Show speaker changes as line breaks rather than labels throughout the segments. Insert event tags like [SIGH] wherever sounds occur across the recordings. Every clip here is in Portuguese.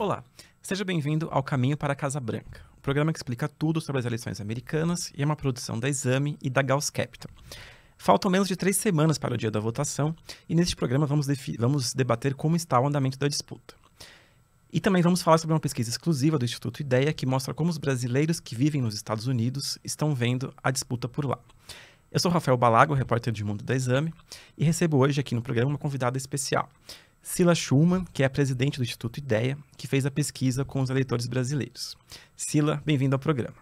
Olá, seja bem-vindo ao Caminho para a Casa Branca, um programa que explica tudo sobre as eleições americanas e é uma produção da Exame e da Gauss Capital. Faltam menos de três semanas para o dia da votação e neste programa vamos, vamos debater como está o andamento da disputa. E também vamos falar sobre uma pesquisa exclusiva do Instituto Ideia que mostra como os brasileiros que vivem nos Estados Unidos estão vendo a disputa por lá. Eu sou Rafael Balago, repórter de Mundo da Exame, e recebo hoje aqui no programa uma convidada especial, Sila Schumann, que é a presidente do Instituto Ideia, que fez a pesquisa com os eleitores brasileiros. Sila, bem-vindo ao programa.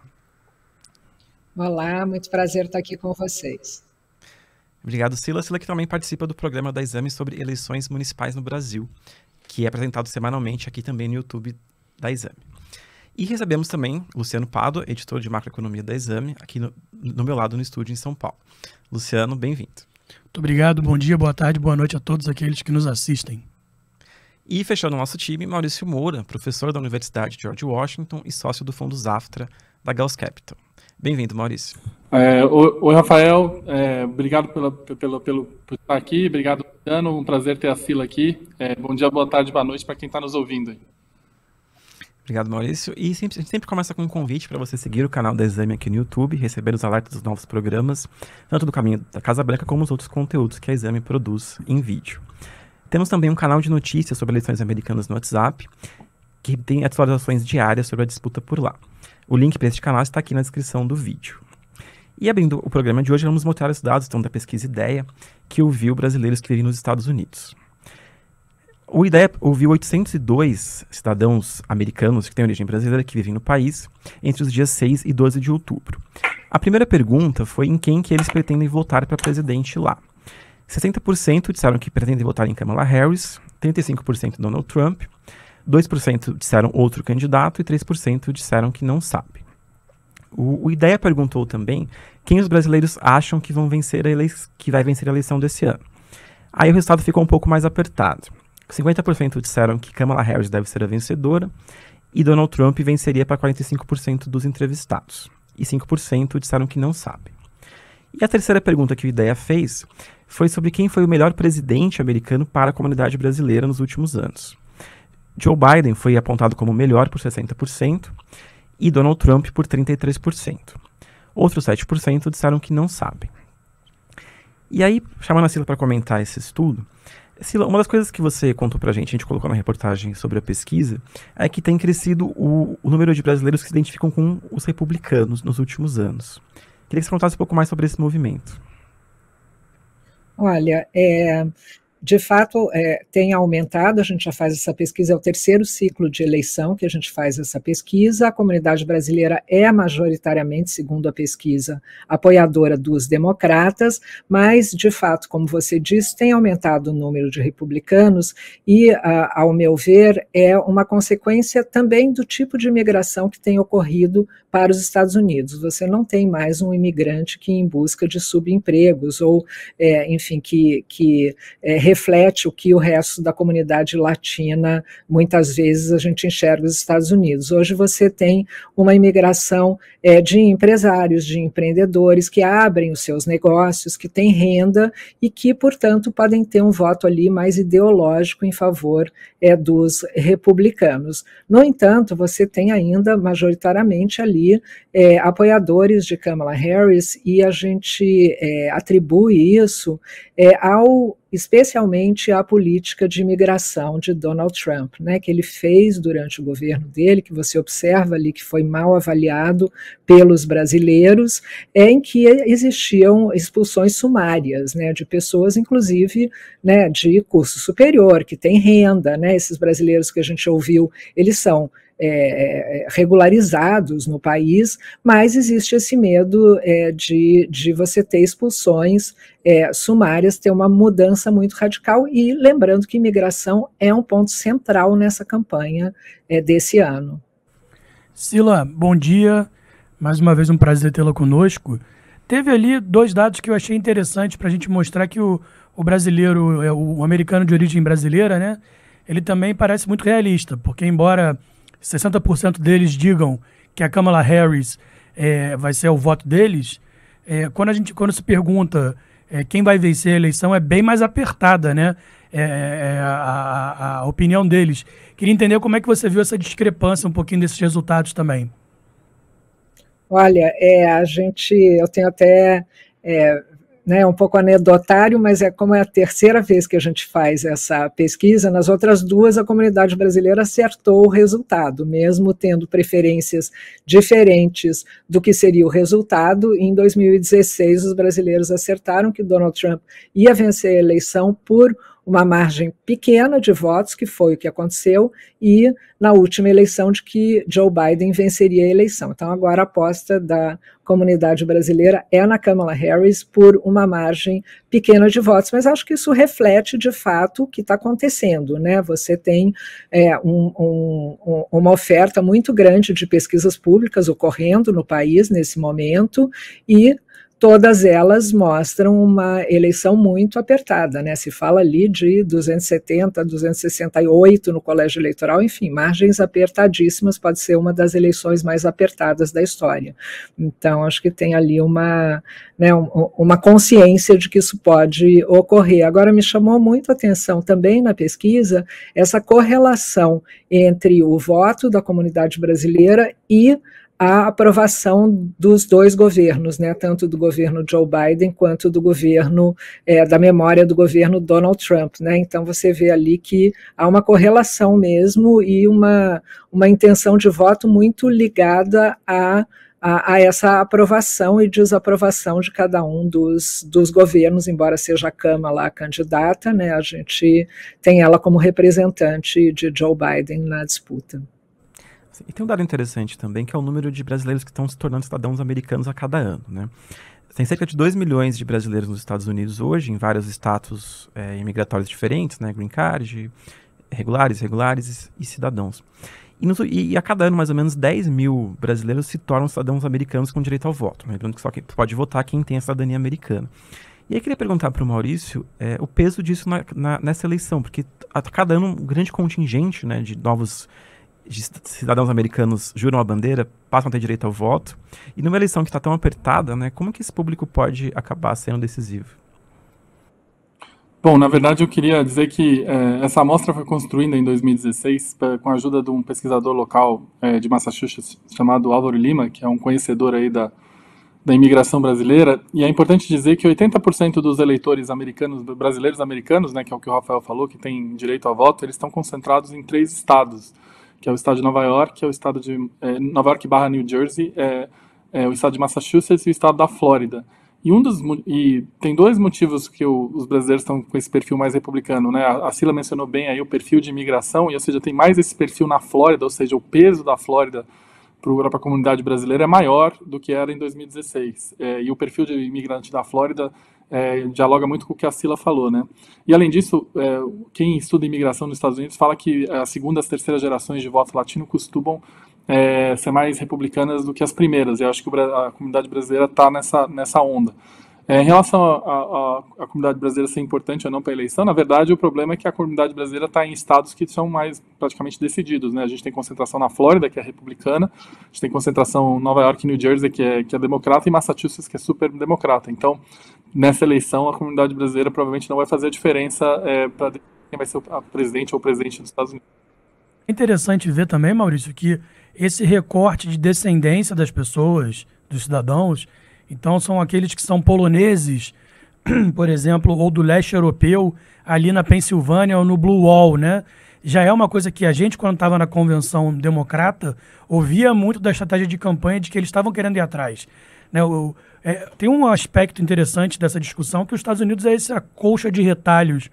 Olá, muito prazer estar aqui com vocês.
Obrigado, Sila. Sila que também participa do programa da Exame sobre eleições municipais no Brasil, que é apresentado semanalmente aqui também no YouTube da Exame. E recebemos também Luciano Pado, editor de macroeconomia da Exame, aqui no, no meu lado no estúdio em São Paulo. Luciano, bem-vindo.
Muito obrigado, bom dia, boa tarde, boa noite a todos aqueles que nos assistem.
E fechando o nosso time, Maurício Moura, professor da Universidade George Washington e sócio do fundo Zaftra da Gauss Capital. Bem-vindo, Maurício. É,
oi, Rafael. É, obrigado pela, pelo, pelo, por estar aqui. Obrigado, Luciano. Um prazer ter a Sila aqui. É, bom dia, boa tarde, boa noite para quem está nos ouvindo.
Obrigado, Maurício. E sempre, a gente sempre começa com um convite para você seguir o canal da Exame aqui no YouTube, receber os alertas dos novos programas, tanto do caminho da Casa Branca como os outros conteúdos que a Exame produz em vídeo. Temos também um canal de notícias sobre eleições americanas no WhatsApp, que tem atualizações diárias sobre a disputa por lá. O link para este canal está aqui na descrição do vídeo. E abrindo o programa de hoje, vamos mostrar os dados então, da pesquisa Ideia que ouviu brasileiros que vivem nos Estados Unidos. O IDEP ouviu 802 cidadãos americanos que têm origem brasileira que vivem no país entre os dias 6 e 12 de outubro. A primeira pergunta foi em quem que eles pretendem votar para presidente lá. 60% disseram que pretendem votar em Kamala Harris, 35% Donald Trump, 2% disseram outro candidato e 3% disseram que não sabe. O, o IDEA perguntou também quem os brasileiros acham que vão vencer a eleição, que vai vencer a eleição desse ano. Aí o resultado ficou um pouco mais apertado. 50% disseram que Kamala Harris deve ser a vencedora e Donald Trump venceria para 45% dos entrevistados. E 5% disseram que não sabem. E a terceira pergunta que o IDEA fez foi sobre quem foi o melhor presidente americano para a comunidade brasileira nos últimos anos. Joe Biden foi apontado como o melhor por 60% e Donald Trump por 33%. Outros 7% disseram que não sabem. E aí, chamando a Sila para comentar esse estudo, Sila, uma das coisas que você contou pra gente, a gente colocou na reportagem sobre a pesquisa, é que tem crescido o, o número de brasileiros que se identificam com os republicanos nos últimos anos. Queria que você contasse um pouco mais sobre esse movimento.
Olha, é, de fato, é, tem aumentado, a gente já faz essa pesquisa, é o terceiro ciclo de eleição que a gente faz essa pesquisa. A comunidade brasileira é majoritariamente, segundo a pesquisa, apoiadora dos democratas, mas, de fato, como você disse, tem aumentado o número de republicanos e, a, ah, ao meu ver, é uma consequência também do tipo de imigração que tem ocorrido para os Estados Unidos. Você não tem mais um imigrante que, em busca de subempregos ou, é, enfim, que, que é, reflete o que o resto da comunidade latina, muitas vezes, a gente enxerga os Estados Unidos. Hoje você tem uma imigração é, de empresários, de empreendedores que abrem os seus negócios, que têm renda e que, portanto, podem ter um voto ali mais ideológico em favor é, dos republicanos. No entanto, você tem ainda majoritariamente ali é, apoiadores de Kamala Harris e a gente é, atribui isso é, ao especialmente a política de imigração de Donald Trump, né, que ele fez durante o governo dele, que você observa ali que foi mal avaliado pelos brasileiros, é em que existiam expulsões sumárias, né, de pessoas, inclusive, né, de curso superior, que tem renda, né, esses brasileiros que a gente ouviu, eles são é, é, é, regularizados no país, mas existe esse medo é, de, de você ter expulsões é, sumárias, ter uma mudança muito radical. E lembrando que imigração é um ponto central nessa campanha é, desse ano.
Sila, bom dia. Mais uma vez um prazer tê-la conosco. Teve ali dois dados que eu achei interessantes para a gente mostrar que o, o brasileiro, o americano de origem brasileira, né? Ele também parece muito realista, porque embora 60% deles digam que a Kamala Harris é, vai ser o voto deles, é, quando a gente quando se pergunta é, quem vai vencer a eleição é bem mais apertada, né? É, é, a, a, opinião deles. Queria entender como é que você viu essa discrepância um pouquinho desses resultados também.
Olha, é, a gente, eu tenho até né, um pouco anedotário, mas é como é a terceira vez que a gente faz essa pesquisa, nas outras duas a comunidade brasileira acertou o resultado, mesmo tendo preferências diferentes do que seria o resultado. Em 2016, os brasileiros acertaram que Donald Trump ia vencer a eleição por uma margem pequena de votos, que foi o que aconteceu, e na última eleição de que Joe Biden venceria a eleição. Então, agora a aposta da comunidade brasileira é na Kamala Harris por uma margem pequena de votos, mas acho que isso reflete de fato o que está acontecendo. Né? Você tem é, um, um, uma oferta muito grande de pesquisas públicas ocorrendo no país nesse momento, e todas elas mostram uma eleição muito apertada, né? Se fala ali de 270, 268 no colégio eleitoral, enfim, margens apertadíssimas, pode ser uma das eleições mais apertadas da história. Então, acho que tem ali uma, né, uma consciência de que isso pode ocorrer. Agora, me chamou muito a atenção também na pesquisa essa correlação entre o voto da comunidade brasileira e a aprovação dos dois governos, né, tanto do governo Joe Biden quanto do governo é, da memória do governo Donald Trump, né? Então você vê ali que há uma correlação mesmo e uma, uma intenção de voto muito ligada a, a, a essa aprovação e desaprovação de cada um dos, dos governos, embora seja a Câmara a candidata, né? A gente tem ela como representante de Joe Biden na disputa.
E tem um dado interessante também, que é o número de brasileiros que estão se tornando cidadãos americanos a cada ano, né? Tem cerca de 2 milhões de brasileiros nos Estados Unidos hoje, em vários status é, imigratórios diferentes, né? Green card, regulares, regulares e, cidadãos. E, e, a cada ano, mais ou menos 10 mil brasileiros se tornam cidadãos americanos com direito ao voto. Né? Lembrando que só pode votar quem tem a cidadania americana. E aí queria perguntar para o Maurício é, o peso disso na, na, nessa eleição, porque a cada ano um grande contingente né, de novos cidadãos americanos juram a bandeira, passam a ter direito ao voto. E numa eleição que está tão apertada, né, como que esse público pode acabar sendo decisivo?
Bom, na verdade eu queria dizer que é, essa amostra foi construída em 2016 pra, com a ajuda de um pesquisador local é, de Massachusetts chamado Álvaro Lima, que é um conhecedor aí da, da imigração brasileira. E é importante dizer que 80% dos eleitores americanos, brasileiros americanos, né, que é o que o Rafael falou, que tem direito ao voto, eles estão concentrados em três estados – que é o estado de Nova York, que é o estado de é, Nova York barra New Jersey, é, é, o estado de Massachusetts e o estado da Flórida. E um dos e tem dois motivos que o, os brasileiros estão com esse perfil mais republicano, né? A, a Sila mencionou bem aí o perfil de imigração, e ou seja, tem mais esse perfil na Flórida, ou seja, o peso da Flórida para a comunidade brasileira é maior do que era em 2016. É, e o perfil de imigrante da Flórida é, dialoga muito com o que a Sila falou, né? E além disso, é, quem estuda imigração nos Estados Unidos fala que as segundas, terceiras gerações de voto latino costumam é, ser mais republicanas do que as primeiras. E eu acho que a comunidade brasileira está nessa, nessa onda. É, em relação à comunidade brasileira ser importante ou não para a eleição, na verdade o problema é que a comunidade brasileira está em estados que são mais praticamente decididos. Né? A gente tem concentração na Flórida, que é republicana, a gente tem concentração em Nova York e New Jersey, que é, que é democrata, e Massachusetts, que é super democrata. Então, nessa eleição, a comunidade brasileira provavelmente não vai fazer a diferença é, para quem vai ser a presidente ou o presidente dos Estados Unidos.
É interessante ver também, Maurício, que esse recorte de descendência das pessoas, dos cidadãos, então são aqueles que são poloneses, [CLEARS THROAT] por exemplo, ou do leste europeu, ali na Pensilvânia ou no Blue Wall, né? Já é uma coisa que a gente, quando estava na convenção democrata, ouvia muito da estratégia de campanha de que eles estavam querendo ir atrás. Né? O, é, tem um aspecto interessante dessa discussão que os Estados Unidos é essa colcha de retalhos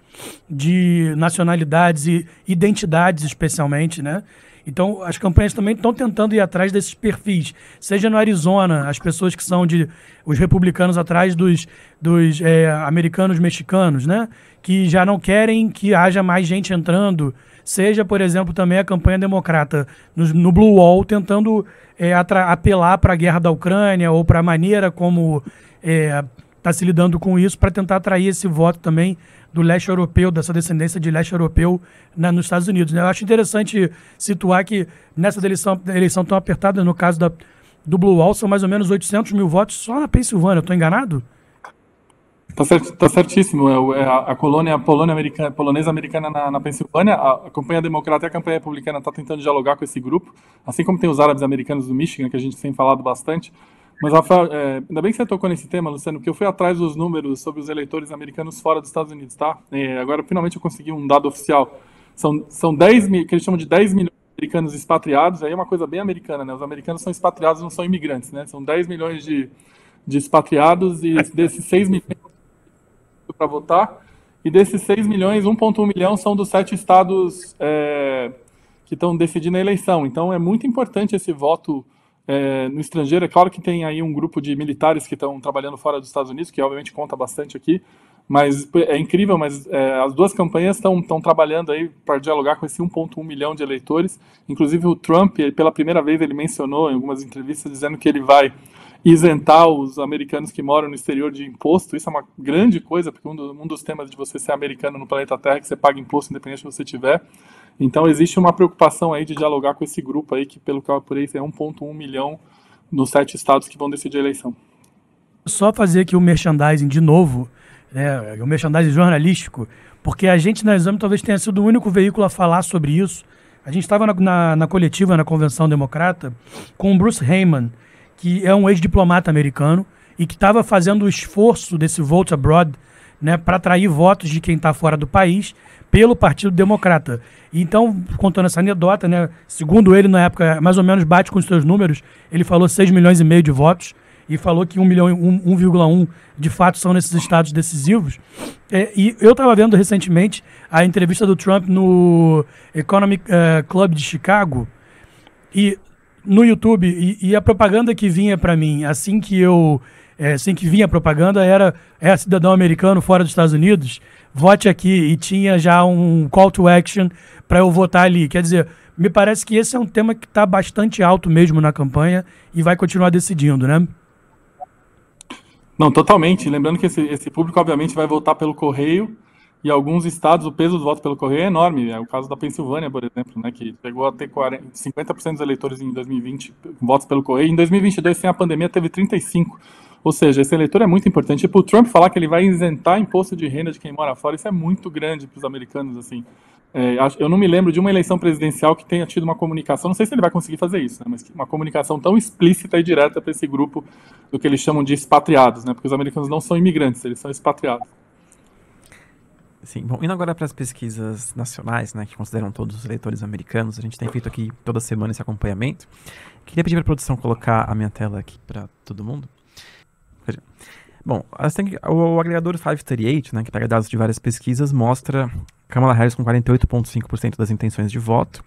de nacionalidades e identidades, especialmente, né? Então, as campanhas também estão tentando ir atrás desses perfis, seja no Arizona, as pessoas que são de os republicanos atrás dos, dos é, americanos mexicanos, né? Que já não querem que haja mais gente entrando. Seja, por exemplo, também a campanha democrata no, no Blue Wall tentando é, apelar para a guerra da Ucrânia ou para a maneira como é, está se lidando com isso para tentar atrair esse voto também do leste europeu, dessa descendência de leste europeu na, né, nos Estados Unidos. Né? Eu acho interessante situar que nessa eleição, eleição tão apertada, no caso da, do Blue Wall, são mais ou menos 800 mil votos só na Pensilvânia. Estou enganado?
Tá, cert, tá certíssimo. É é a, a colônia a americana, polonesa americana na, na Pensilvânia, a, a, campanha democrata e a campanha republicana estão tá tentando dialogar com esse grupo, assim como tem os árabes americanos do Michigan, que a gente tem falado bastante. Mas, Rafael, é, ainda bem que você tocou nesse tema, Luciano, porque eu fui atrás dos números sobre os eleitores americanos fora dos Estados Unidos, tá? É, agora, finalmente, eu consegui um dado oficial. São, são 10 mil, que eles chamam de 10 milhões de americanos expatriados, aí é uma coisa bem americana, né? Os americanos são expatriados, não são imigrantes, né? São 10 milhões de, de expatriados e desses 6 milhões para votar, e desses 6 milhões, 1,1 milhão são dos sete estados é, que estão decidindo a eleição. Então, é muito importante esse voto é, no estrangeiro. É claro que tem aí um grupo de militares que estão trabalhando fora dos Estados Unidos, que obviamente conta bastante aqui, mas é incrível, mas é, as duas campanhas estão trabalhando aí para dialogar com esse 1.1 milhão de eleitores. Inclusive o Trump, pela primeira vez, ele mencionou em algumas entrevistas dizendo que ele vai isentar os americanos que moram no exterior de imposto. Isso é uma grande coisa, porque um, do, um dos temas de você ser americano no planeta Terra é que você paga imposto independente de você tiver. Então existe uma preocupação aí de dialogar com esse grupo aí, que pelo que eu apurei é 1.1 milhão nos sete estados que vão decidir a eleição.
Só fazer aqui o merchandising de novo, né, o merchandising jornalístico, porque a gente na Exame talvez tenha sido o único veículo a falar sobre isso. A gente estava na, na, na coletiva, na Convenção Democrata, com o Bruce Heyman, que é um ex-diplomata americano e que estava fazendo o esforço desse vote abroad né, para atrair votos de quem está fora do país pelo Partido Democrata. Então, contando essa anedota, né, segundo ele, na época, mais ou menos bate com os seus números, ele falou 6 milhões e meio de votos e falou que 1 milhão 1,1 de fato são nesses estados decisivos. É, e eu estava vendo recentemente a entrevista do Trump no Economic uh, Club de Chicago e no YouTube e, e, a propaganda que vinha para mim assim que eu é, assim que vinha a propaganda era é cidadão americano fora dos Estados Unidos vote aqui e tinha já um call to action para eu votar ali quer dizer me parece que esse é um tema que está bastante alto mesmo na campanha e vai continuar decidindo né
não totalmente lembrando que esse, esse público obviamente vai votar pelo correio e alguns estados, o peso do voto pelo correio é enorme. É o caso da Pensilvânia, por exemplo, né, que chegou a ter 40, 50% dos eleitores em 2020 votos pelo correio. Em 2022, sem a pandemia, teve 35%. Ou seja, esse eleitor é muito importante. E para o Trump falar que ele vai isentar imposto de renda de quem mora fora, isso é muito grande para os americanos, assim. É, eu não me lembro de uma eleição presidencial que tenha tido uma comunicação, não sei se ele vai conseguir fazer isso, né, mas uma comunicação tão explícita e direta para esse grupo do que eles chamam de expatriados, né, porque os americanos não são imigrantes, eles são expatriados.
Sim, bom, indo agora para as pesquisas nacionais, né, que consideram todos os eleitores americanos, a gente tem feito aqui toda semana esse acompanhamento. Queria pedir para a produção colocar a minha tela aqui para todo mundo. Bom, o, o, agregador 538, né, que pega dados de várias pesquisas, mostra Kamala Harris com 48,5% das intenções de voto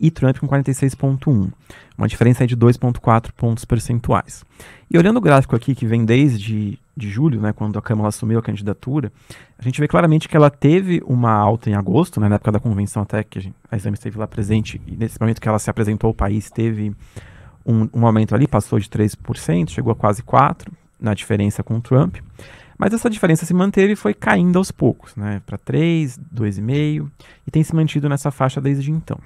e Trump com 46,1%, uma diferença de 2,4 pontos percentuais. E olhando o gráfico aqui, que vem desde de julho, né, quando a Câmara assumiu a candidatura, a gente vê claramente que ela teve uma alta em agosto, né, na época da convenção até que a, gente, a Exame esteve lá presente, e nesse momento que ela se apresentou ao país, teve um, um aumento ali, passou de 3%, chegou a quase 4%, na diferença com o Trump. Mas essa diferença se manteve e foi caindo aos poucos, né, para 3, 2,5, e tem se mantido nessa faixa desde então.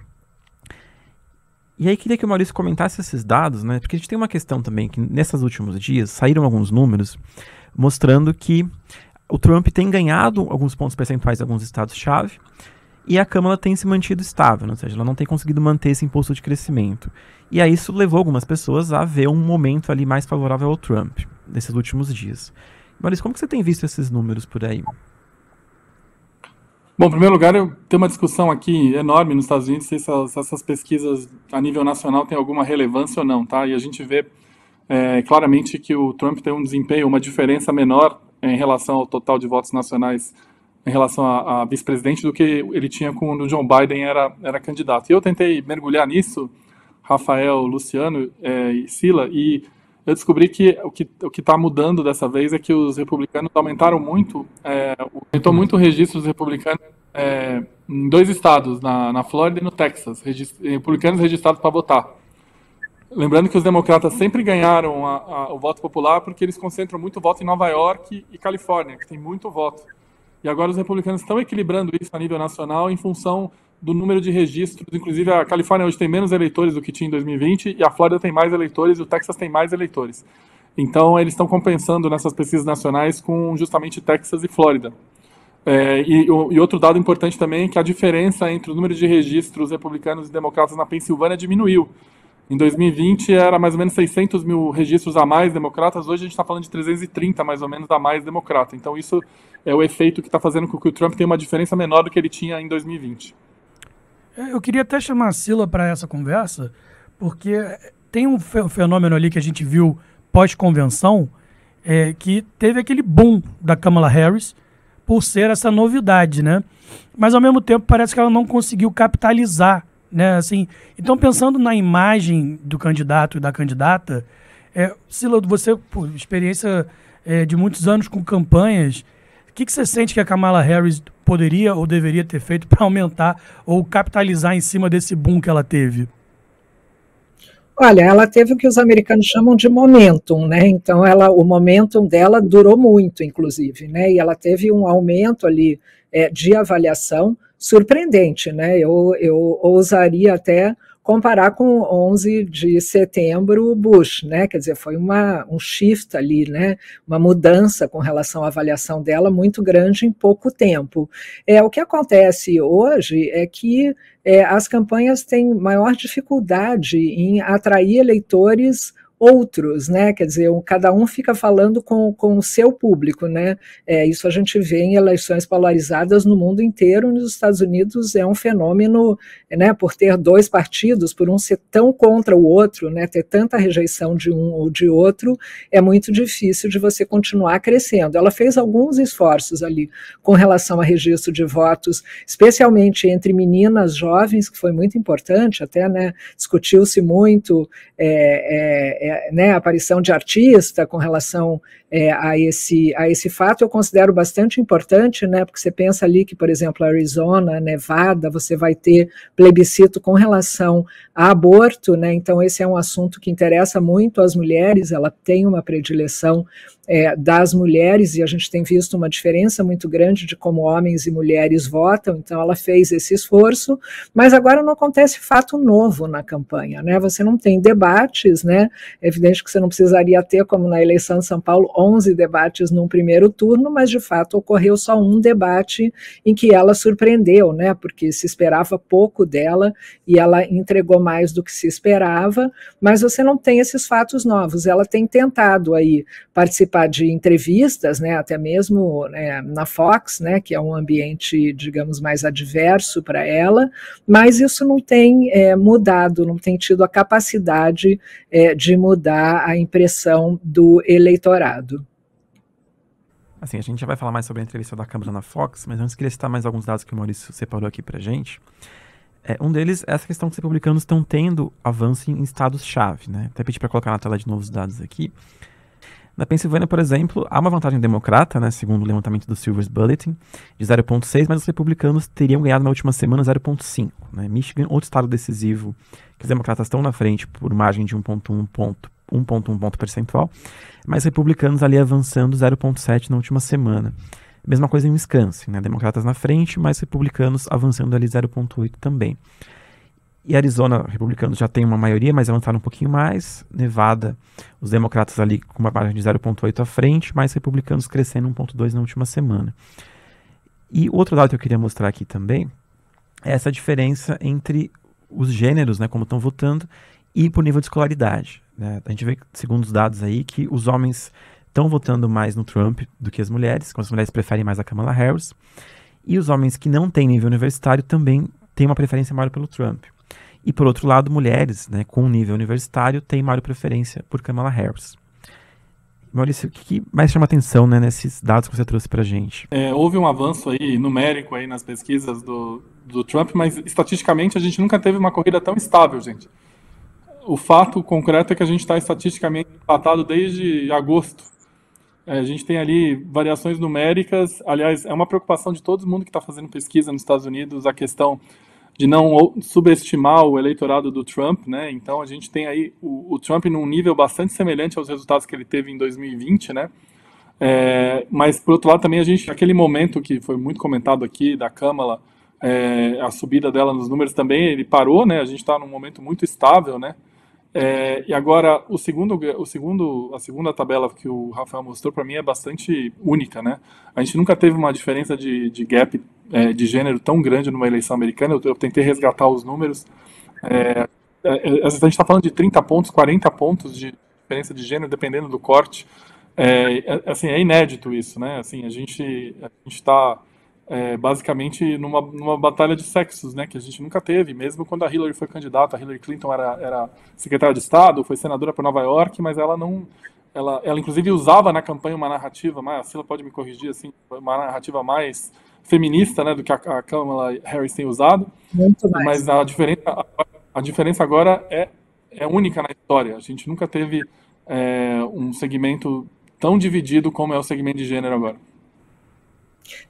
E aí queria que o Maurício comentasse esses dados, né? Porque a gente tem uma questão também que nesses últimos dias saíram alguns números mostrando que o Trump tem ganhado alguns pontos percentuais em alguns estados-chave e a Câmara tem se mantido estável, né? ou seja, ela não tem conseguido manter esse impulso de crescimento. E aí isso levou algumas pessoas a ver um momento ali mais favorável ao Trump nesses últimos dias. Maurício, como que você tem visto esses números por aí?
Bom, em primeiro lugar, eu tenho uma discussão aqui enorme nos Estados Unidos se essas, essas pesquisas a nível nacional têm alguma relevância ou não, tá? E a gente vê é, claramente que o Trump tem um desempenho, uma diferença menor em relação ao total de votos nacionais em relação a, a vice-presidente do que ele tinha quando o John Biden era, era candidato. E eu tentei mergulhar nisso, Rafael, Luciano é, e Sila, e eu descobri que o que o está mudando dessa vez é que os republicanos aumentaram muito, é, aumentou muito o registro dos republicanos é, em dois estados, na, na Flórida e no Texas, republicanos registrados para votar. Lembrando que os democratas sempre ganharam a, a, o voto popular porque eles concentram muito voto em Nova York e Califórnia, que tem muito voto. E agora os republicanos estão equilibrando isso a nível nacional em função do número de registros. Inclusive, a Califórnia hoje tem menos eleitores do que tinha em 2020, e a Flórida tem mais eleitores, e o Texas tem mais eleitores. Então, eles estão compensando nessas pesquisas nacionais com justamente Texas e Flórida. É, e, e, outro dado importante também é que a diferença entre o número de registros republicanos e democratas na Pensilvânia diminuiu. Em 2020 era mais ou menos 600 mil registros a mais democratas, hoje a gente está falando de 330 mais ou menos a mais democrata. Então isso é o efeito que está fazendo com que o Trump tenha uma diferença menor do que ele tinha em 2020.
Eu queria até chamar a Sila para essa conversa, porque é, tem um fenômeno ali que a gente viu pós-convenção, é, que teve aquele boom da Kamala Harris por ser essa novidade, né? Mas ao mesmo tempo parece que ela não conseguiu capitalizar, né? Assim, então pensando na imagem do candidato e da candidata, é, Sila, você por experiência é, de muitos anos com campanhas, o que, que você sente que a Kamala Harris poderia ou deveria ter feito para aumentar ou capitalizar em cima desse boom que ela teve?
Olha, ela teve o que os americanos chamam de momentum, né? Então, ela, o momentum dela durou muito, inclusive, né? E ela teve um aumento ali é, de avaliação surpreendente, né? Eu, eu ousaria até comparar com 11 de setembro Bush, né? Quer dizer, foi uma, um shift ali, né? Uma mudança com relação à avaliação dela muito grande em pouco tempo. É o que acontece hoje é que é, as campanhas têm maior dificuldade em atrair eleitores outros, né? Quer dizer, um, cada um fica falando com, com o seu público, né? É, isso a gente vê em eleições polarizadas no mundo inteiro. Nos Estados Unidos é um fenômeno, né? Por ter dois partidos, por um ser tão contra o outro, né? Ter tanta rejeição de um ou de outro, é muito difícil de você continuar crescendo. Ela fez alguns esforços ali com relação a registro de votos, especialmente entre meninas jovens, que foi muito importante, até, né? Discutiu-se muito. É, é, né, aparição de artista com relação é, a, esse, a esse fato, eu considero bastante importante, né, porque você pensa ali que, por exemplo, Arizona, Nevada, você vai ter plebiscito com relação a aborto, né, então esse é um assunto que interessa muito às mulheres, ela tem uma predileção é, das mulheres, e a gente tem visto uma diferença muito grande de como homens e mulheres votam, então ela fez esse esforço, mas agora não acontece fato novo na campanha, né? Você não tem debates, né? É evidente que você não precisaria ter, como na eleição de São Paulo, 11 debates num primeiro turno, mas de fato ocorreu só um debate em que ela surpreendeu, né? Porque se esperava pouco dela e ela entregou mais do que se esperava, mas você não tem esses fatos novos. Ela tem tentado aí participar de entrevistas, né? Até mesmo né, na Fox, né? Que é um ambiente, digamos, mais adverso para ela, mas isso não tem é, mudado, não tem tido a capacidade é, de mudar a impressão do eleitorado.
Assim, a gente já vai falar mais sobre a entrevista da Câmara na Fox, mas antes queria citar mais alguns dados que o Maurício separou aqui pra gente. É, um deles é essa questão que os republicanos estão tendo avanço em estados-chave, né? Até pedi para colocar na tela de novos dados aqui. Na Pensilvânia, por exemplo, há uma vantagem democrata, né, segundo o levantamento do Silver's Bulletin, de 0,6, mas os republicanos teriam ganhado na última semana 0,5. Né? Michigan, outro estado decisivo, que os democratas estão na frente por margem de 1,1 ponto, 1,1 ponto percentual, mas republicanos ali avançando 0,7 na última semana. Mesma coisa em Wisconsin, né? Democratas na frente, mas republicanos avançando ali 0,8 também. E Arizona, republicanos já tem uma maioria, mas avançaram um pouquinho mais. Nevada, os democratas ali com uma margem de 0,8 à frente, mas republicanos crescendo 1,2 na última semana. E outro dado que eu queria mostrar aqui também é essa diferença entre os gêneros, né, como estão votando, e por nível de escolaridade né, a gente vê, segundo os dados aí, que os homens estão votando mais no Trump do que as mulheres, como as mulheres preferem mais a Kamala Harris. E os homens que não têm nível universitário também têm uma preferência maior pelo Trump. E por outro lado, mulheres né, com nível universitário têm maior preferência por Kamala Harris. Maurício, o que, mais chama atenção né, nesses dados que você trouxe para a gente?
É, houve um avanço aí, numérico aí nas pesquisas do, do Trump, mas estatisticamente a gente nunca teve uma corrida tão estável, gente o fato concreto é que a gente está estatisticamente empatado desde agosto. É, a gente tem ali variações numéricas. Aliás, é uma preocupação de todo mundo que está fazendo pesquisa nos Estados Unidos a questão de não subestimar o eleitorado do Trump, né? Então a gente tem aí o, o Trump num nível bastante semelhante aos resultados que ele teve em 2020, né? É, mas por outro lado também a gente aquele momento que foi muito comentado aqui da Câmara, é, a subida dela nos números também ele parou, né? A gente está num momento muito estável, né? É, e agora, o segundo, o segundo, a segunda tabela que o Rafael mostrou para mim é bastante única, né? A gente nunca teve uma diferença de, de gap é, de gênero tão grande numa eleição americana. Eu, eu tentei resgatar os números. É, é, é a gente está falando de 30 pontos, 40 pontos de diferença de gênero, dependendo do corte. É, assim, é inédito isso, né? Assim, a gente a está. Gente está é, basicamente numa, numa batalha de sexos, né, que a gente nunca teve, mesmo quando a Hillary foi candidata, a Hillary Clinton era, era secretária de Estado, foi senadora para Nova York, mas ela não, ela, ela inclusive usava na campanha uma narrativa, mas a Sila pode me corrigir, assim, uma narrativa mais feminista, né, do que a, a Kamala Harris tem usado, Muito mais. mas a diferença, a, a, diferença agora é, é única na história, a gente nunca teve é, um segmento tão dividido como é o segmento de gênero agora.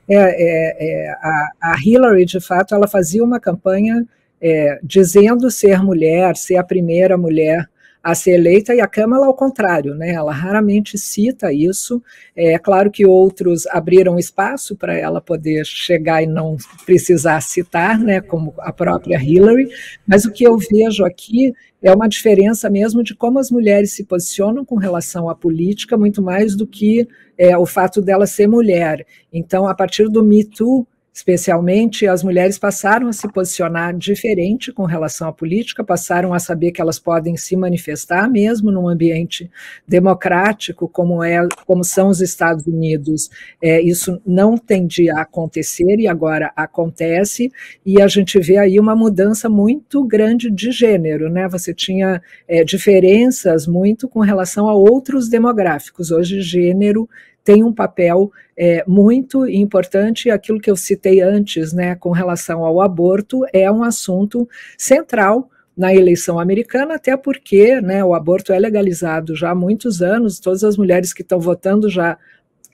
É, é, é, a, a, Hillary, de fato, ela fazia uma campanha é, dizendo ser mulher, ser a primeira mulher a ser eleita, e a Câmara, ao contrário, né, ela raramente cita isso. É claro que outros abriram espaço para ela poder chegar e não precisar citar, né, como a própria Hillary, mas o que eu vejo aqui é uma diferença mesmo de como as mulheres se posicionam com relação à política, muito mais do que é, o fato dela ser mulher. Então, a partir do Me Too, Especialmente, as mulheres passaram a se posicionar diferente com relação à política, passaram a saber que elas podem se manifestar, mesmo num ambiente democrático como, é, como são os Estados Unidos. É, isso não tendia a acontecer e agora acontece, e a gente vê aí uma mudança muito grande de gênero. Né? Você tinha é, diferenças muito com relação a outros demográficos. Hoje, gênero tem um papel é, muito importante, aquilo que eu citei antes, né, com relação ao aborto, é um assunto central na eleição americana, até porque né, o aborto é legalizado já há muitos anos, todas as mulheres que estão votando já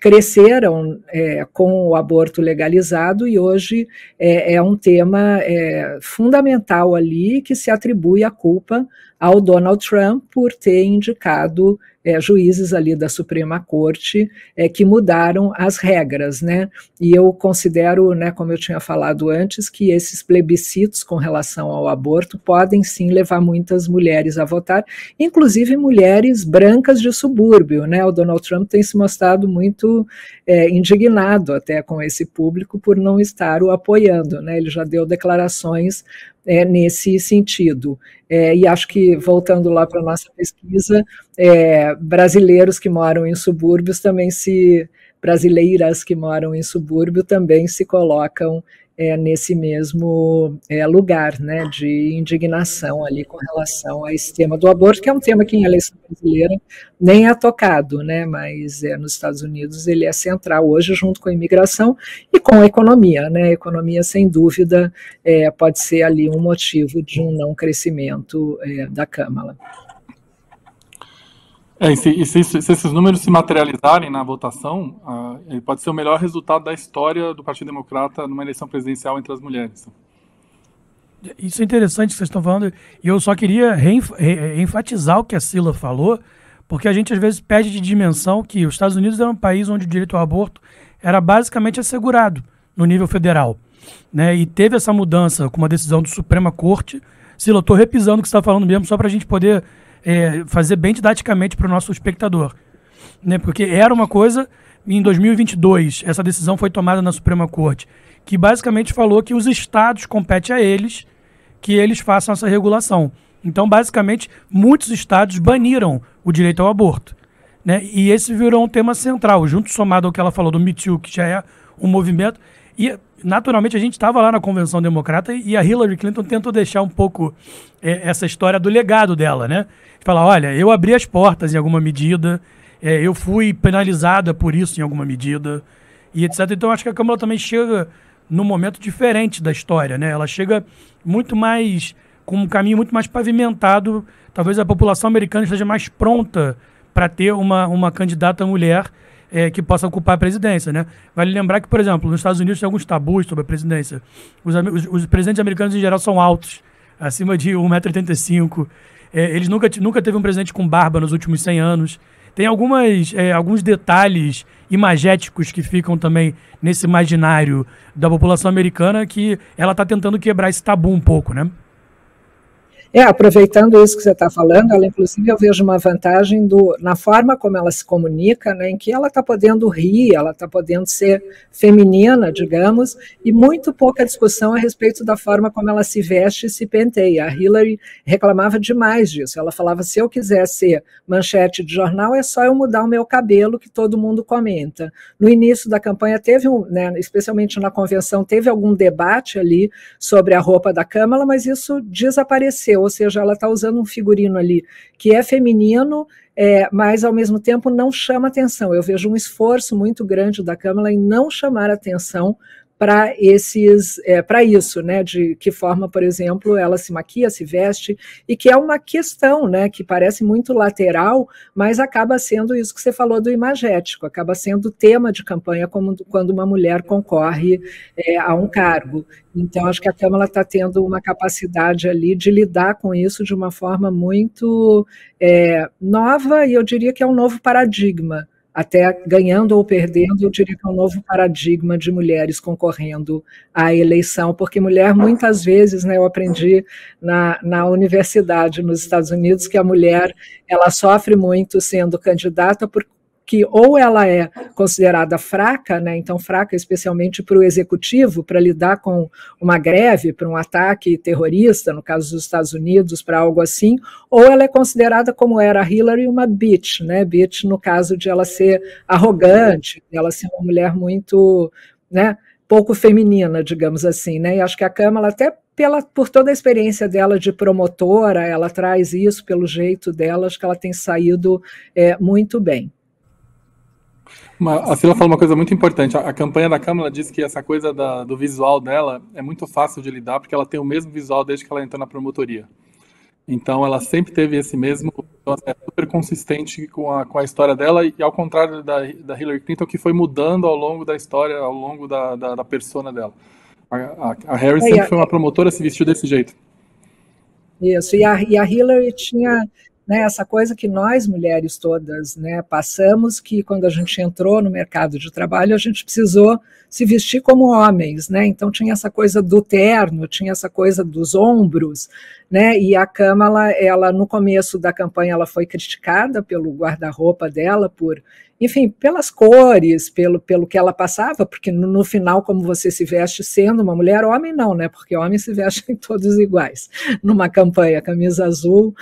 cresceram é, com o aborto legalizado e hoje é, é um tema é, fundamental ali que se atribui a culpa ao Donald Trump por ter indicado é, juízes ali da Suprema Corte é, que mudaram as regras, né? E eu considero, né, como eu tinha falado antes, que esses plebiscitos com relação ao aborto podem sim levar muitas mulheres a votar, inclusive mulheres brancas de subúrbio, né? O Donald Trump tem se mostrado muito é, indignado até com esse público por não estar o apoiando, né? Ele já deu declarações é, nesse sentido. É, e acho que, voltando lá para a nossa pesquisa, é, brasileiros que moram em subúrbios também se. brasileiras que moram em subúrbio também se colocam é, nesse mesmo é, lugar né, de indignação ali com relação a esse tema do aborto, que é um tema que em eleição brasileira nem é tocado, né, mas é, nos Estados Unidos ele é central hoje junto com a imigração e com a economia. Né, a economia, sem dúvida, é, pode ser ali um motivo de um não crescimento é, da Câmara.
É, e, se, e se, se, esses números se materializarem na votação, uh, pode ser o melhor resultado da história do Partido Democrata numa eleição presidencial entre as mulheres.
Isso é interessante que vocês estão falando. E eu só queria reenf enfatizar o que a Sila falou, porque a gente às vezes perde de dimensão que os Estados Unidos era um país onde o direito ao aborto era basicamente assegurado no nível federal. Né? E teve essa mudança com uma decisão do Suprema Corte. Sila, eu estou repisando o que você está falando mesmo, só para a gente poder é, fazer bem didaticamente para o nosso espectador. Né? Porque era uma coisa, em 2022, essa decisão foi tomada na Suprema Corte, que basicamente falou que os estados compete a eles que eles façam essa regulação. Então, basicamente, muitos estados baniram o direito ao aborto. Né? E esse virou um tema central, junto somado ao que ela falou do Me Too, que já é um movimento, e, naturalmente, a gente estava lá na Convenção Democrata e a Hillary Clinton tentou deixar um pouco é, essa história do legado dela, né? Falar, olha, eu abri as portas em alguma medida, é, eu fui penalizada por isso em alguma medida, e etc. Então, acho que a Câmara também chega num momento diferente da história, né? Ela chega muito mais, com um caminho muito mais pavimentado, talvez a população americana esteja mais pronta para ter uma, uma candidata mulher é, que possa ocupar a presidência, né? Vale lembrar que, por exemplo, nos Estados Unidos tem alguns tabus sobre a presidência. Os, os, os presidentes americanos, em geral, são altos, acima de 1,85m. É, eles nunca, nunca teve um presidente com barba nos últimos 100 anos. Tem algumas, é, alguns detalhes imagéticos que ficam também nesse imaginário da população americana que ela está tentando quebrar esse tabu um pouco, né?
É, aproveitando isso que você está falando, ela inclusive eu vejo uma vantagem do, na forma como ela se comunica, né, em que ela está podendo rir, ela está podendo ser feminina, digamos, e muito pouca discussão a respeito da forma como ela se veste e se penteia. A Hillary reclamava demais disso. Ela falava: se eu quiser ser manchete de jornal, é só eu mudar o meu cabelo que todo mundo comenta. No início da campanha teve um, né, especialmente na convenção, teve algum debate ali sobre a roupa da Câmara, mas isso desapareceu ou seja, ela está usando um figurino ali que é feminino, é, mas ao mesmo tempo não chama atenção. Eu vejo um esforço muito grande da Câmara em não chamar atenção para esses é, para isso, né? De que forma, por exemplo, ela se maquia, se veste, e que é uma questão, né? Que parece muito lateral, mas acaba sendo isso que você falou do imagético, acaba sendo tema de campanha como quando uma mulher concorre é, a um cargo. Então, acho que a Câmara está tendo uma capacidade ali de lidar com isso de uma forma muito é, nova, e eu diria que é um novo paradigma até ganhando ou perdendo, eu diria que é um novo paradigma de mulheres concorrendo à eleição, porque mulher muitas vezes, né, eu aprendi na, na universidade nos Estados Unidos que a mulher ela sofre muito sendo candidata por que ou ela é considerada fraca, né, então fraca especialmente para o executivo, para lidar com uma greve, para um ataque terrorista, no caso dos Estados Unidos, para algo assim, ou ela é considerada, como era a Hillary, uma bitch, né, bitch no caso de ela ser arrogante, ela ser uma mulher muito, né, pouco feminina, digamos assim, né, e acho que a Câmara até pela, por toda a experiência dela de promotora, ela traz isso pelo jeito dela, acho que ela tem saído é, muito bem.
Uma, a Sila falou uma coisa muito importante. A, a campanha da Câmara diz que essa coisa da, do visual dela é muito fácil de lidar, porque ela tem o mesmo visual desde que ela entrou na promotoria. Então, ela sempre teve esse mesmo. é super consistente com a, com a história dela, e ao contrário da, da Hillary Clinton, que foi mudando ao longo da história, ao longo da, da, da persona dela. A, a, a é, sempre foi uma promotora, se vestiu desse jeito.
Isso, e a, e a Hillary tinha né, essa coisa que nós mulheres todas né, passamos, que quando a gente entrou no mercado de trabalho, a gente precisou se vestir como homens, né? Então tinha essa coisa do terno, tinha essa coisa dos ombros, né? E a Câmara, ela no começo da campanha ela foi criticada pelo guarda-roupa dela por, enfim, pelas cores, pelo pelo que ela passava, porque no, no, final como você se veste sendo uma mulher, homem não, né? Porque homens se vestem [LAUGHS] todos iguais numa campanha, camisa azul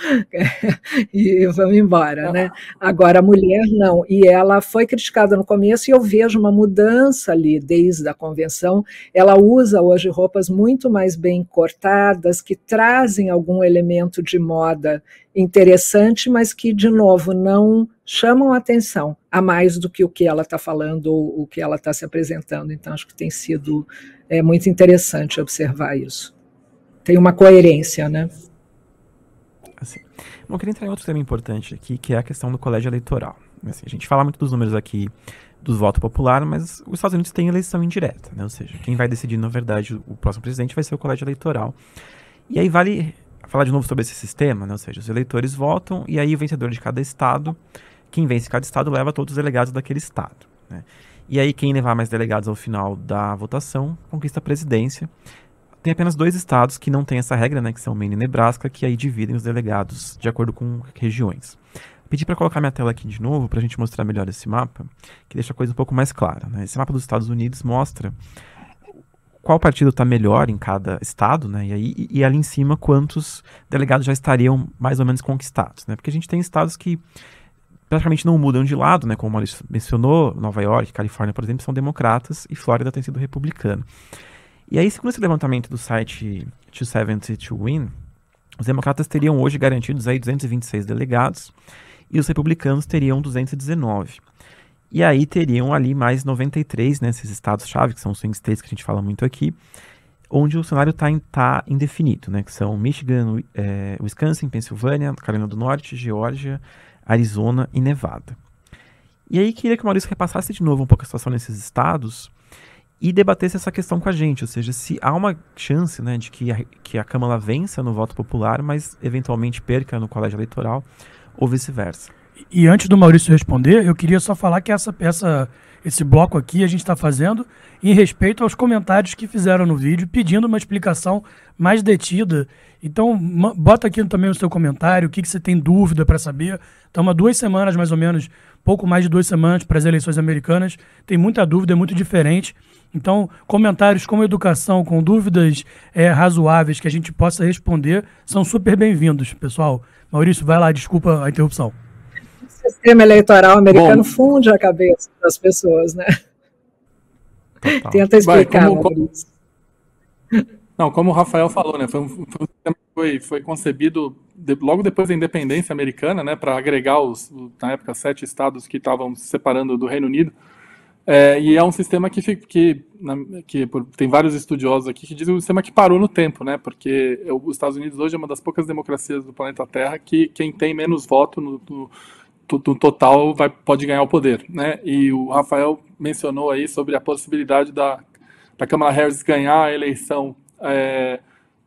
[LAUGHS] e vamos embora, né? Agora mulher não, e ela foi criticada no começo e eu vejo uma mudança ali desde a convenção. Ela usa hoje roupas muito mais bem cortadas que trazem a algum elemento de moda interessante, mas que, de novo, não chamam atenção a mais do que o que ela está falando ou o que ela está se apresentando. Então, acho que tem sido é, muito interessante observar isso. Tem uma coerência, né?
Assim. Bom, eu queria entrar em outro tema importante aqui, que é a questão do colégio eleitoral. Assim, a gente fala muito dos números aqui do voto popular, mas os Estados Unidos têm eleição indireta, né? Ou seja, quem vai decidir, na verdade, o próximo presidente vai ser o colégio eleitoral. E aí vale falar de novo sobre esse sistema, né? ou seja, os eleitores votam e aí o vencedor de cada estado, quem vence cada estado leva todos os delegados daquele estado. Né? E aí quem levar mais delegados ao final da votação conquista a presidência. Tem apenas dois estados que não têm essa regra, né, que são Maine e Nebraska, que aí dividem os delegados de acordo com regiões. Pedi para colocar minha tela aqui de novo para a gente mostrar melhor esse mapa, que deixa a coisa um pouco mais clara. Né? Esse mapa dos Estados Unidos mostra qual partido está melhor em cada estado, né? E, aí, e, e ali em cima quantos delegados já estariam mais ou menos conquistados, né? Porque a gente tem estados que praticamente não mudam de lado, né? Como o Maurício mencionou, Nova York, Califórnia, por exemplo, são democratas e Flórida tem sido republicana. E aí, segundo esse levantamento do site 270 to Win, os democratas teriam hoje garantidos aí 226 delegados e os republicanos teriam 219. E aí teriam ali mais 93, né, estados-chave, que são os swing states que a gente fala muito aqui, onde o cenário está tá indefinido, né, que são Michigan, é, Wisconsin, Pensilvânia, Carolina do Norte, Geórgia, Arizona e Nevada. E aí queria que o Maurício repassasse de novo um pouco a situação nesses estados e debatesse essa questão com a gente, ou seja, se há uma chance né, de que a, que a Câmara vença no voto popular, mas eventualmente perca no colégio eleitoral, ou vice-versa.
E antes do Maurício responder, eu queria só falar que essa, peça, esse bloco aqui a gente está fazendo em respeito aos comentários que fizeram no vídeo, pedindo uma explicação mais detida. Então, bota aqui também o seu comentário, o que, que você tem dúvida para saber. Estamos há duas semanas, mais ou menos, pouco mais de duas semanas para as eleições americanas. Tem muita dúvida, é muito diferente. Então, comentários com educação, com dúvidas é, razoáveis que a gente possa responder, são super bem-vindos, pessoal. Maurício, vai lá, desculpa a interrupção
sistema eleitoral americano Bom, funde a cabeça das pessoas, né? Total. Tenta explicar. Vai, como, como...
Não, como o Rafael falou, né? Foi um, foi um sistema que foi, foi concebido de, logo depois da independência americana, né? Para agregar os, na época, sete estados que estavam se separando do Reino Unido. É, e é um sistema que, que, que por, tem vários estudiosos aqui que dizem que é um sistema que parou no tempo, né? Porque os Estados Unidos hoje é uma das poucas democracias do planeta Terra que quem tem menos voto no, no, no total vai, pode ganhar o poder. Né? E o Rafael mencionou aí sobre a possibilidade da, da Kamala Harris ganhar a eleição é,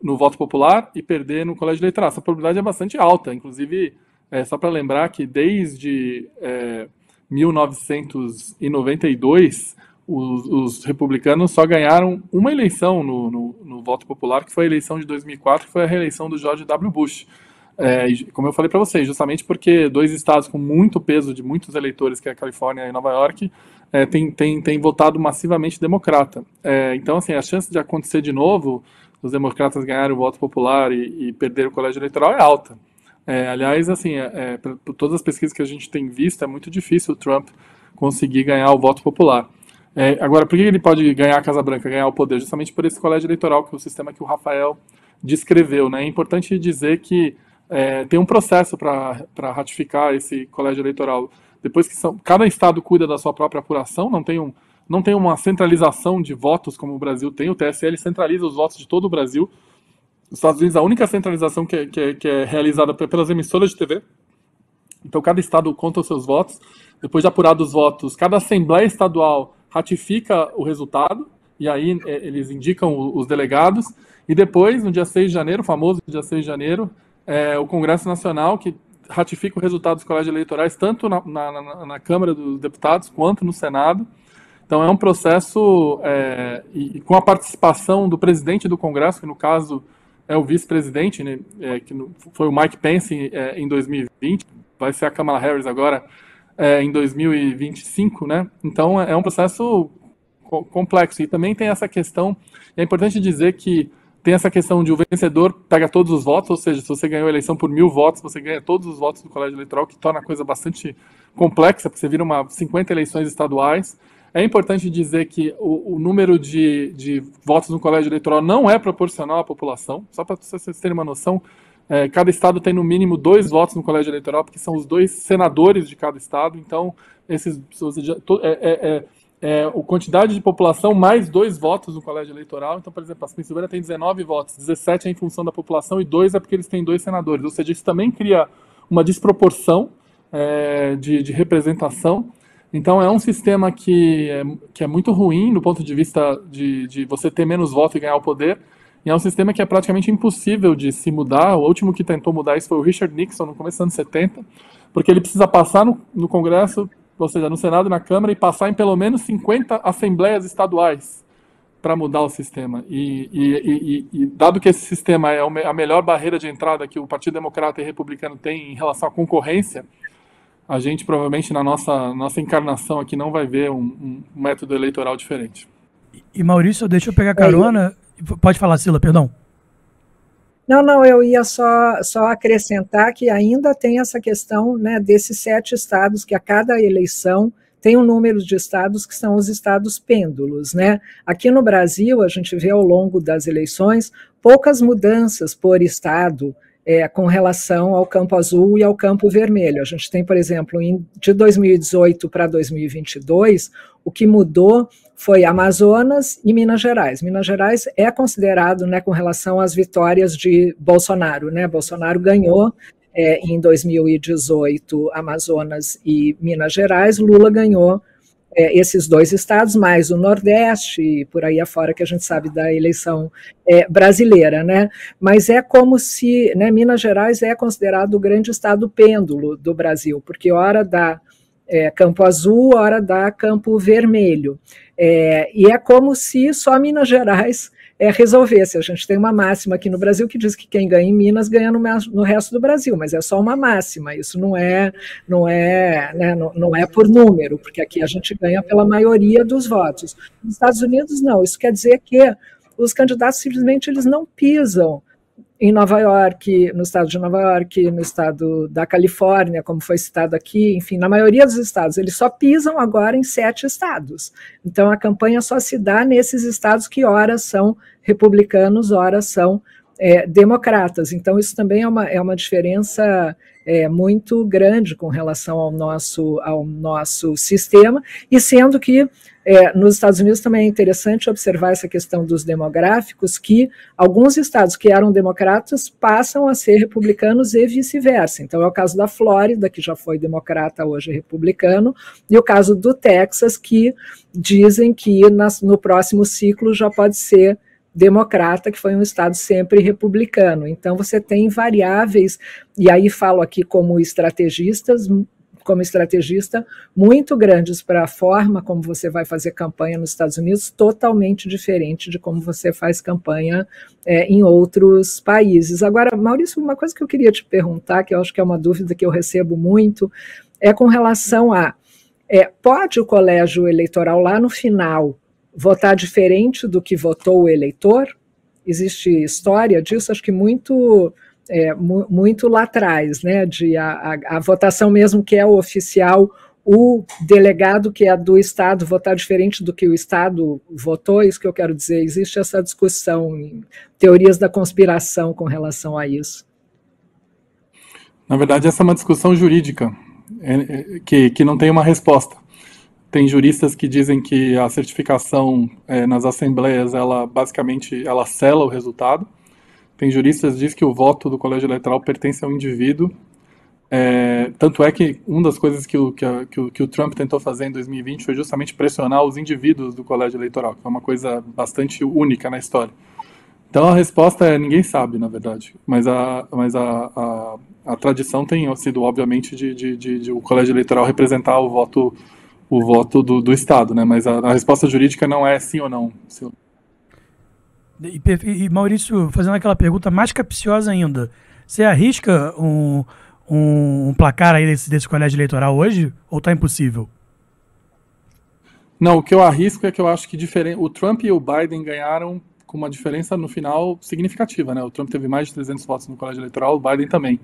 no voto popular e perder no colégio eleitoral. Essa probabilidade é bastante alta, inclusive, é, só para lembrar que desde é, 1992, os, os, republicanos só ganharam uma eleição no, no, no voto popular, que foi a eleição de 2004, que foi a reeleição do George W. Bush. É, como eu falei para vocês, justamente porque dois estados com muito peso de muitos eleitores, que é a Califórnia e Nova York, é, tem, tem, tem votado massivamente democrata. É, então, assim, a chance de acontecer de novo, os democratas ganharem o voto popular e, e perder o colégio eleitoral é alta. É, aliás, assim, é, é por todas as pesquisas que a gente tem visto, é muito difícil o Trump conseguir ganhar o voto popular. É, agora, por que ele pode ganhar a Casa Branca, ganhar o poder? Justamente por esse colégio eleitoral, que é o sistema que o Rafael descreveu. Né? É importante dizer que é, tem um processo para ratificar esse colégio eleitoral. Depois que são, cada estado cuida da sua própria apuração, não tem, um, não tem uma centralização de votos como o Brasil tem. O TSL centraliza os votos de todo o Brasil. Os Estados Unidos, a única centralização que, é, que, é, que é realizada pelas emissoras de TV. Então, cada estado conta os seus votos. Depois de apurados os votos, cada assembleia estadual ratifica o resultado, e aí é, eles indicam os delegados. E depois, no dia 6 de janeiro, famoso dia 6 de janeiro, é, o Congresso Nacional, que ratifica o resultado dos colégios eleitorais, tanto na, na, na Câmara dos Deputados quanto no Senado. Então, é um processo é, e, e, com a participação do presidente do Congresso, que no caso é o vice-presidente, né, é, que foi o Mike Pence em, é, em 2020, vai ser a Kamala Harris agora é, em 2025, né? Então, é, é um processo co complexo. E também tem essa questão, é importante dizer que tem essa questão de o vencedor pega todos os votos, ou seja, se você ganhou a eleição por mil votos, você ganha todos os votos do colégio eleitoral, que torna a coisa bastante complexa, porque você vira uma 50 eleições estaduais. É importante dizer que o, o número de, de, votos no colégio eleitoral não é proporcional à população, só para vocês terem uma noção, é, cada estado tem no mínimo dois votos no colégio eleitoral, porque são os dois senadores de cada estado, então esses, é, é, é é, quantidade de população mais dois votos no colégio eleitoral. Então, por exemplo, a Pensilvânia tem 19 votos, 17 é em função da população e dois é porque eles têm dois senadores. Ou seja, isso também cria uma desproporção é, de, de, representação. Então, é um sistema que é, que é muito ruim do ponto de vista de, de você ter menos voto e ganhar o poder. E é um sistema que é praticamente impossível de se mudar. O último que tentou mudar isso foi o Richard Nixon, no começo dos anos 70, porque ele precisa passar no, no Congresso ou seja, no Senado e na Câmara, e passar em pelo menos 50 assembleias estaduais para mudar o sistema. E, e, e, e, dado que esse sistema é a melhor barreira de entrada que o Partido Democrata e Republicano tem em relação à concorrência, a gente provavelmente na nossa, nossa encarnação aqui não vai ver um, um método eleitoral diferente.
E Maurício, deixa eu pegar carona. Pode falar, Sila, perdão.
Não, não, eu ia só, só acrescentar que ainda tem essa questão né, desses sete estados que a cada eleição tem um número de estados que são os estados pêndulos, né? Aqui no Brasil, a gente vê ao longo das eleições poucas mudanças por estado, é, com relação ao campo azul e ao campo vermelho. A gente tem, por exemplo, em, de 2018 para 2022, o que mudou foi Amazonas e Minas Gerais. Minas Gerais é considerado, né, com relação às vitórias de Bolsonaro, né? Bolsonaro ganhou é, em 2018 Amazonas e Minas Gerais, Lula ganhou é, esses dois estados, mais o Nordeste e por aí afora que a gente sabe da eleição é, brasileira, né? Mas é como se né, Minas Gerais é considerado o grande estado pêndulo do Brasil, porque hora da é, campo azul, hora da campo vermelho. É, e é como se só Minas Gerais é, resolver. Se a gente tem uma máxima aqui no Brasil que diz que quem ganha em Minas ganha no, no resto do Brasil, mas é só uma máxima. Isso não é, não é, né, não, não é por número, porque aqui a gente ganha pela maioria dos votos. Nos Estados Unidos não. Isso quer dizer que os candidatos simplesmente eles não pisam em Nova York, no estado de Nova York, no estado da Califórnia, como foi citado aqui, enfim, na maioria dos estados. Eles só pisam agora em sete estados. Então a campanha só se dá nesses estados que ora são republicanos, ora são é, democratas. Então isso também é uma, é uma diferença é, muito grande com relação ao nosso, ao nosso sistema, e sendo que é, nos Estados Unidos também é interessante observar essa questão dos demográficos, que alguns estados que eram democratas passam a ser republicanos e vice-versa. Então, é o caso da Flórida, que já foi democrata, hoje é republicano, e o caso do Texas, que dizem que nas, no próximo ciclo já pode ser democrata, que foi um Estado sempre republicano. Então, você tem variáveis, e aí falo aqui como estrategistas, como estrategista, muito grandes para a forma como você vai fazer campanha nos Estados Unidos, totalmente diferente de como você faz campanha é, em outros países. Agora, Maurício, uma coisa que eu queria te perguntar, que eu acho que é uma dúvida que eu recebo muito, é com relação a. É, pode o colégio eleitoral lá no final votar diferente do que votou o eleitor. Existe história disso, acho que muito é, mu muito lá atrás, né, de a, a, a, votação mesmo que é o oficial, o delegado que é do Estado votar diferente do que o Estado votou, é isso que eu quero dizer, existe essa discussão em teorias da conspiração com relação a isso.
Na verdade, essa é uma discussão jurídica, é, é, que, que não tem uma resposta. Tem juristas que dizem que a certificação é, nas assembleias, ela basicamente, ela sela o resultado. Tem juristas que diz que o voto do colégio eleitoral pertence ao indivíduo. É, tanto é que uma das coisas que o, que, a, que, o, que o Trump tentou fazer em 2020 foi justamente pressionar os indivíduos do colégio eleitoral, que é uma coisa bastante única na história. Então a resposta é ninguém sabe, na verdade. Mas a, mas a, a, a tradição tem sido, obviamente, de, de, de, de o colégio eleitoral representar o voto o voto do, do Estado, né? Mas a, a, resposta jurídica não é sim ou não. Sim.
E, e, Maurício, fazendo aquela pergunta mais capciosa ainda, você arrisca um, um, placar aí desse, desse colégio eleitoral hoje ou está impossível?
Não, o que eu arrisco é que eu acho que diferente, o Trump e o Biden ganharam com uma diferença no final significativa, né? O Trump teve mais de 300 votos no colégio eleitoral, o Biden também.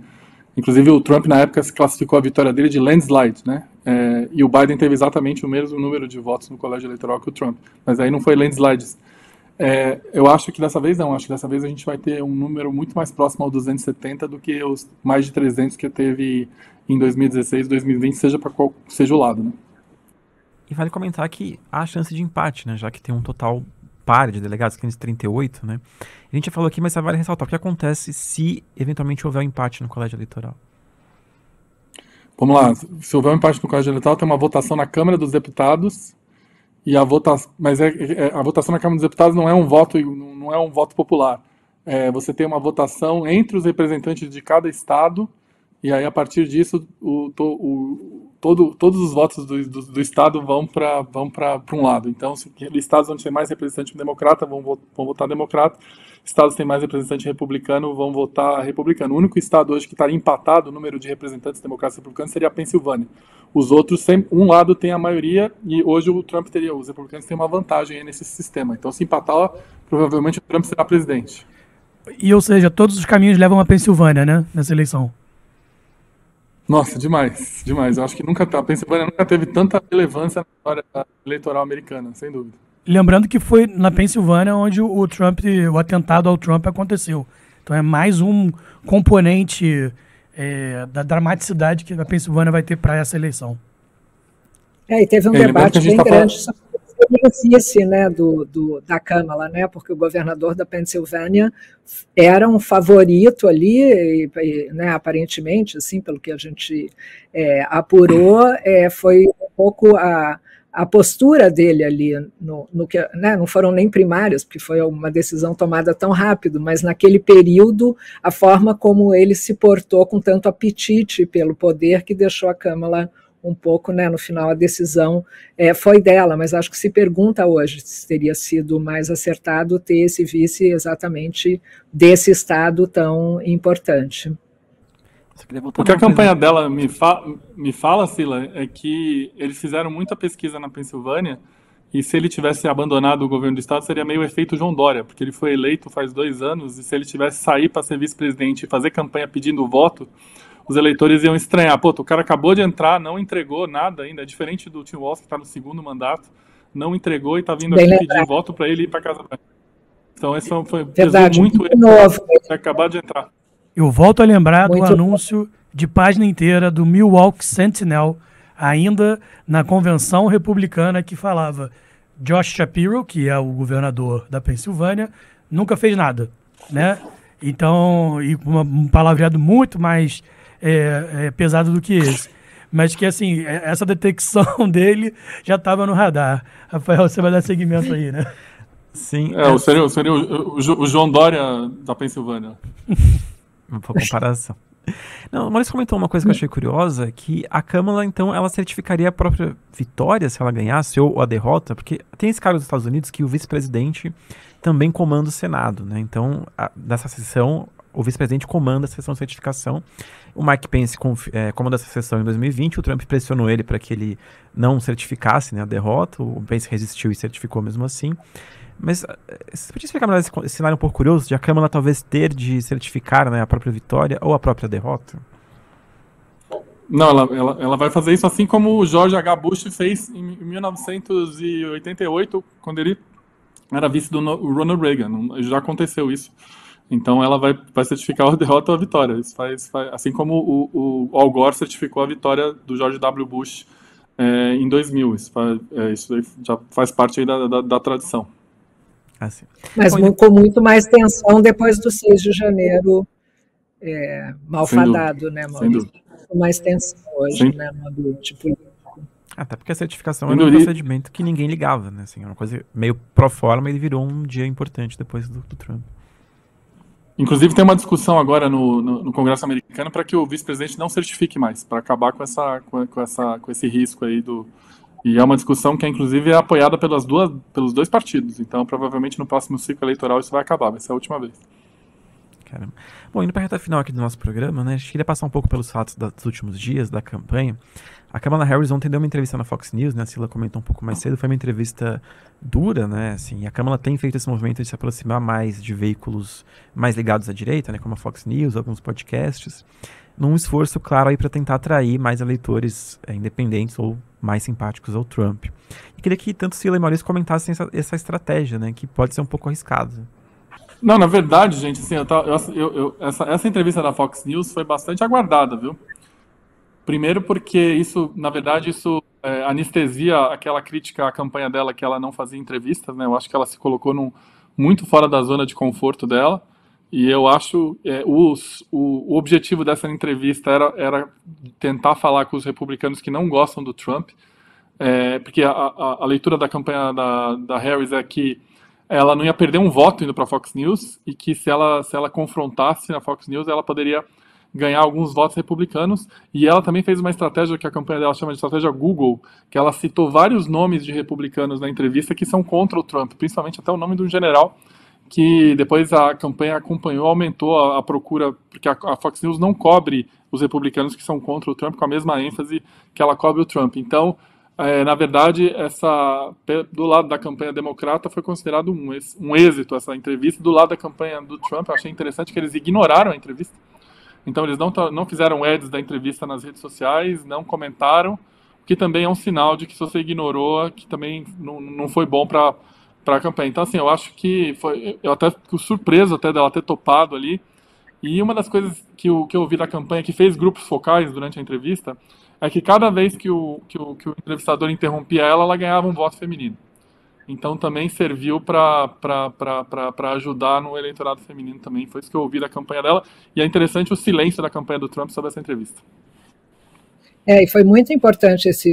Inclusive, o Trump, na época, se classificou a vitória dele de landslide, né? É, e o Biden teve exatamente o mesmo número de votos no colégio eleitoral que o Trump. Mas aí não foi landslides. É, eu acho que dessa vez não. Acho que dessa vez a gente vai ter um número muito mais próximo ao 270 do que os mais de 300 que teve em 2016, 2020, seja para qual seja o lado, né?
E vale comentar que há chance de empate, né? Já que tem um total par de delegados, 538, né? A gente já falou aqui, mas vale ressaltar o que acontece se eventualmente houver um empate no colégio eleitoral.
Vamos lá, se houver um empate no colégio eleitoral, tem uma votação na Câmara dos Deputados e a votação, mas é, é, a votação na Câmara dos Deputados não é um voto, não é um voto popular. É, você tem uma votação entre os representantes de cada estado e aí a partir disso o, o, todo, todos os votos do, do, do Estado vão para vão um lado. Então, se, estados onde tem mais representante democrata vão, vão votar democrata, estados que tem mais representante republicano vão votar republicano. O único estado hoje que estaria tá empatado o número de representantes democratas e republicanos seria a Pensilvânia. Os outros, um lado tem a maioria e hoje o Trump teria, os republicanos têm uma vantagem nesse sistema. Então, se empatar, provavelmente o Trump será presidente.
E, ou seja, todos os caminhos levam a Pensilvânia, né, nessa eleição.
Nossa, demais, demais. Eu acho que nunca tá, a Pensilvânia nunca teve tanta relevância na história eleitoral americana, sem dúvida.
Lembrando que foi na Pensilvânia onde o Trump, o atentado ao Trump aconteceu. Então é mais um componente é, da dramaticidade que a Pensilvânia vai ter para essa eleição.
É, e teve um é, debate bem tá grande falando vice né, do, do, da Câmara, né, porque o governador da Pensilvânia era um favorito ali, e, né, aparentemente, assim, pelo que a gente é, apurou, é, foi um pouco a, a postura dele ali, no, no que, né, não foram nem primárias, porque foi uma decisão tomada tão rápido, mas naquele período, a forma como ele se portou com tanto apetite pelo poder que deixou a Câmara um pouco né, no final a decisão é, foi dela, mas acho que se pergunta hoje se teria sido mais acertado ter esse vice exatamente desse estado tão importante.
O que a campanha dela me, fa me fala, Sila, é que eles fizeram muita pesquisa na Pensilvânia e se ele tivesse abandonado o governo do estado seria meio efeito João Dória, porque ele foi eleito faz dois anos e se ele tivesse sair para ser vice-presidente e fazer campanha pedindo voto, os eleitores iam estranhar. Pô, o cara acabou de entrar, não entregou nada ainda. É diferente do Tim Walz, que está no segundo mandato, não entregou e está vindo aqui lembrado. pedir voto para ele ir para casa. Então, esse foi, foi Verdade, muito de novo. Né? acabar de entrar.
Eu volto a lembrar muito do anúncio bom. de página inteira do Milwaukee Sentinel, ainda na convenção republicana que falava Josh Shapiro, que é o governador da Pensilvânia, nunca fez nada, né? Então, e uma, um palavreado muito mais é, é pesado do que esse. Mas que, assim, é, essa detecção [LAUGHS] dele já estava no radar. Rafael, você vai dar seguimento aí, né? Sim. É, o
seria, é. seria o, o, o João Dória da Pensilvânia. Por comparação.
Não, o Maurício comentou uma coisa que eu achei curiosa, que a Câmara, então, ela certificaria a própria vitória se ela ganhasse, ou a derrota, porque tem esse cargo dos Estados Unidos que o vice-presidente também comanda o Senado, né? Então, a, nessa sessão, o vice-presidente comanda a sessão de certificação. O Mike Pence é, comanda essa sessão em 2020. O Trump pressionou ele para que ele não certificasse né, a derrota. O Pence resistiu e certificou mesmo assim. Mas eh, você podia explicar melhor esse, esse cenário um pouco curioso de a Câmara talvez ter de certificar né, a própria vitória ou a própria derrota?
Não, ela, ela, ela, vai fazer isso assim como o George H. Bush fez em 1988, quando ele era vice do Ronald Reagan. Já aconteceu isso. Então ela vai, vai certificar [LAUGHS] a derrota ou a vitória. Isso faz, faz assim como o, o Al Gore certificou a vitória do George W. Bush é, em 2000. Isso, faz, é, eh, isso já faz parte da, da, da, tradição.
Assim.
Mas Bom, com muito mais tensão depois do 6 de janeiro é, malfadado, né, Maurício? Com mais tensão hoje, Sim. né, no tipo,
Até porque a certificação era um procedimento que ninguém ligava, né? Assim, uma coisa meio pró forma, ele virou um dia importante depois do, do Trump. Inclusive, tem uma
discussão agora no, no, no Congresso americano para que o vice-presidente não certifique mais, para acabar com, essa, com, com, essa, com esse risco aí do. E é uma discussão que, inclusive, é apoiada pelas duas, pelos dois partidos. Então, provavelmente, no próximo ciclo eleitoral isso vai acabar, vai ser a última vez.
Caramba. Bom, indo para a reta final aqui do nosso programa, né? A gente queria passar um pouco pelos fatos da, dos últimos dias da campanha. A Kamala Harris ontem deu uma entrevista na Fox News, né? A Sila comentou um pouco mais cedo. Foi uma entrevista dura, né? Assim, a Kamala tem feito esse movimento de se aproximar mais de veículos mais ligados à direita, né? Como a Fox News, alguns podcasts. Num esforço, claro, aí para tentar atrair mais eleitores é, independentes ou mais simpáticos ao Trump. E queria que tanto Sila e Maurício comentassem essa, essa estratégia, né? Que pode ser um pouco arriscada.
Não, na verdade, gente, assim, eu, tava, eu, eu, essa, essa entrevista da Fox News foi bastante aguardada, viu? Primeiro porque isso, na verdade, isso é, anestesia aquela crítica à campanha dela que ela não fazia entrevistas, né? Eu acho que ela se colocou num, muito fora da zona de conforto dela. E eu acho é, o, o, objetivo dessa entrevista era, era tentar falar com os republicanos que não gostam do Trump, é, porque a, a, a, leitura da campanha da, da Harris é que ela não ia perder um voto indo para a Fox News e que se ela, se ela confrontasse na Fox News, ela poderia ganhar alguns votos republicanos. E ela também fez uma estratégia que a campanha dela chama de estratégia Google, que ela citou vários nomes de republicanos na entrevista que são contra o Trump, principalmente até o nome de um general que depois a campanha acompanhou, aumentou a, a procura, porque a, a, Fox News não cobre os republicanos que são contra o Trump com a mesma ênfase que ela cobre o Trump. Então, é, na verdade, essa do lado da campanha democrata foi considerado um, um êxito essa entrevista. Do lado da campanha do Trump, eu achei interessante que eles ignoraram a entrevista. Então, eles não, não fizeram ads da entrevista nas redes sociais, não comentaram, o que também é um sinal de que se você ignorou, que também não, não foi bom para a campanha. Então, assim, eu acho que foi. Eu até fico surpreso até dela ter topado ali e uma das coisas que eu, que eu ouvi da campanha, que fez grupos focais durante a entrevista, é que cada vez que o, que o, que o entrevistador interrompia ela, ela ganhava um voto feminino. Então também serviu para ajudar no eleitorado feminino também. Foi isso que eu ouvi da campanha dela. E é interessante o silêncio da campanha do Trump sobre essa entrevista.
É, e foi muito importante esse,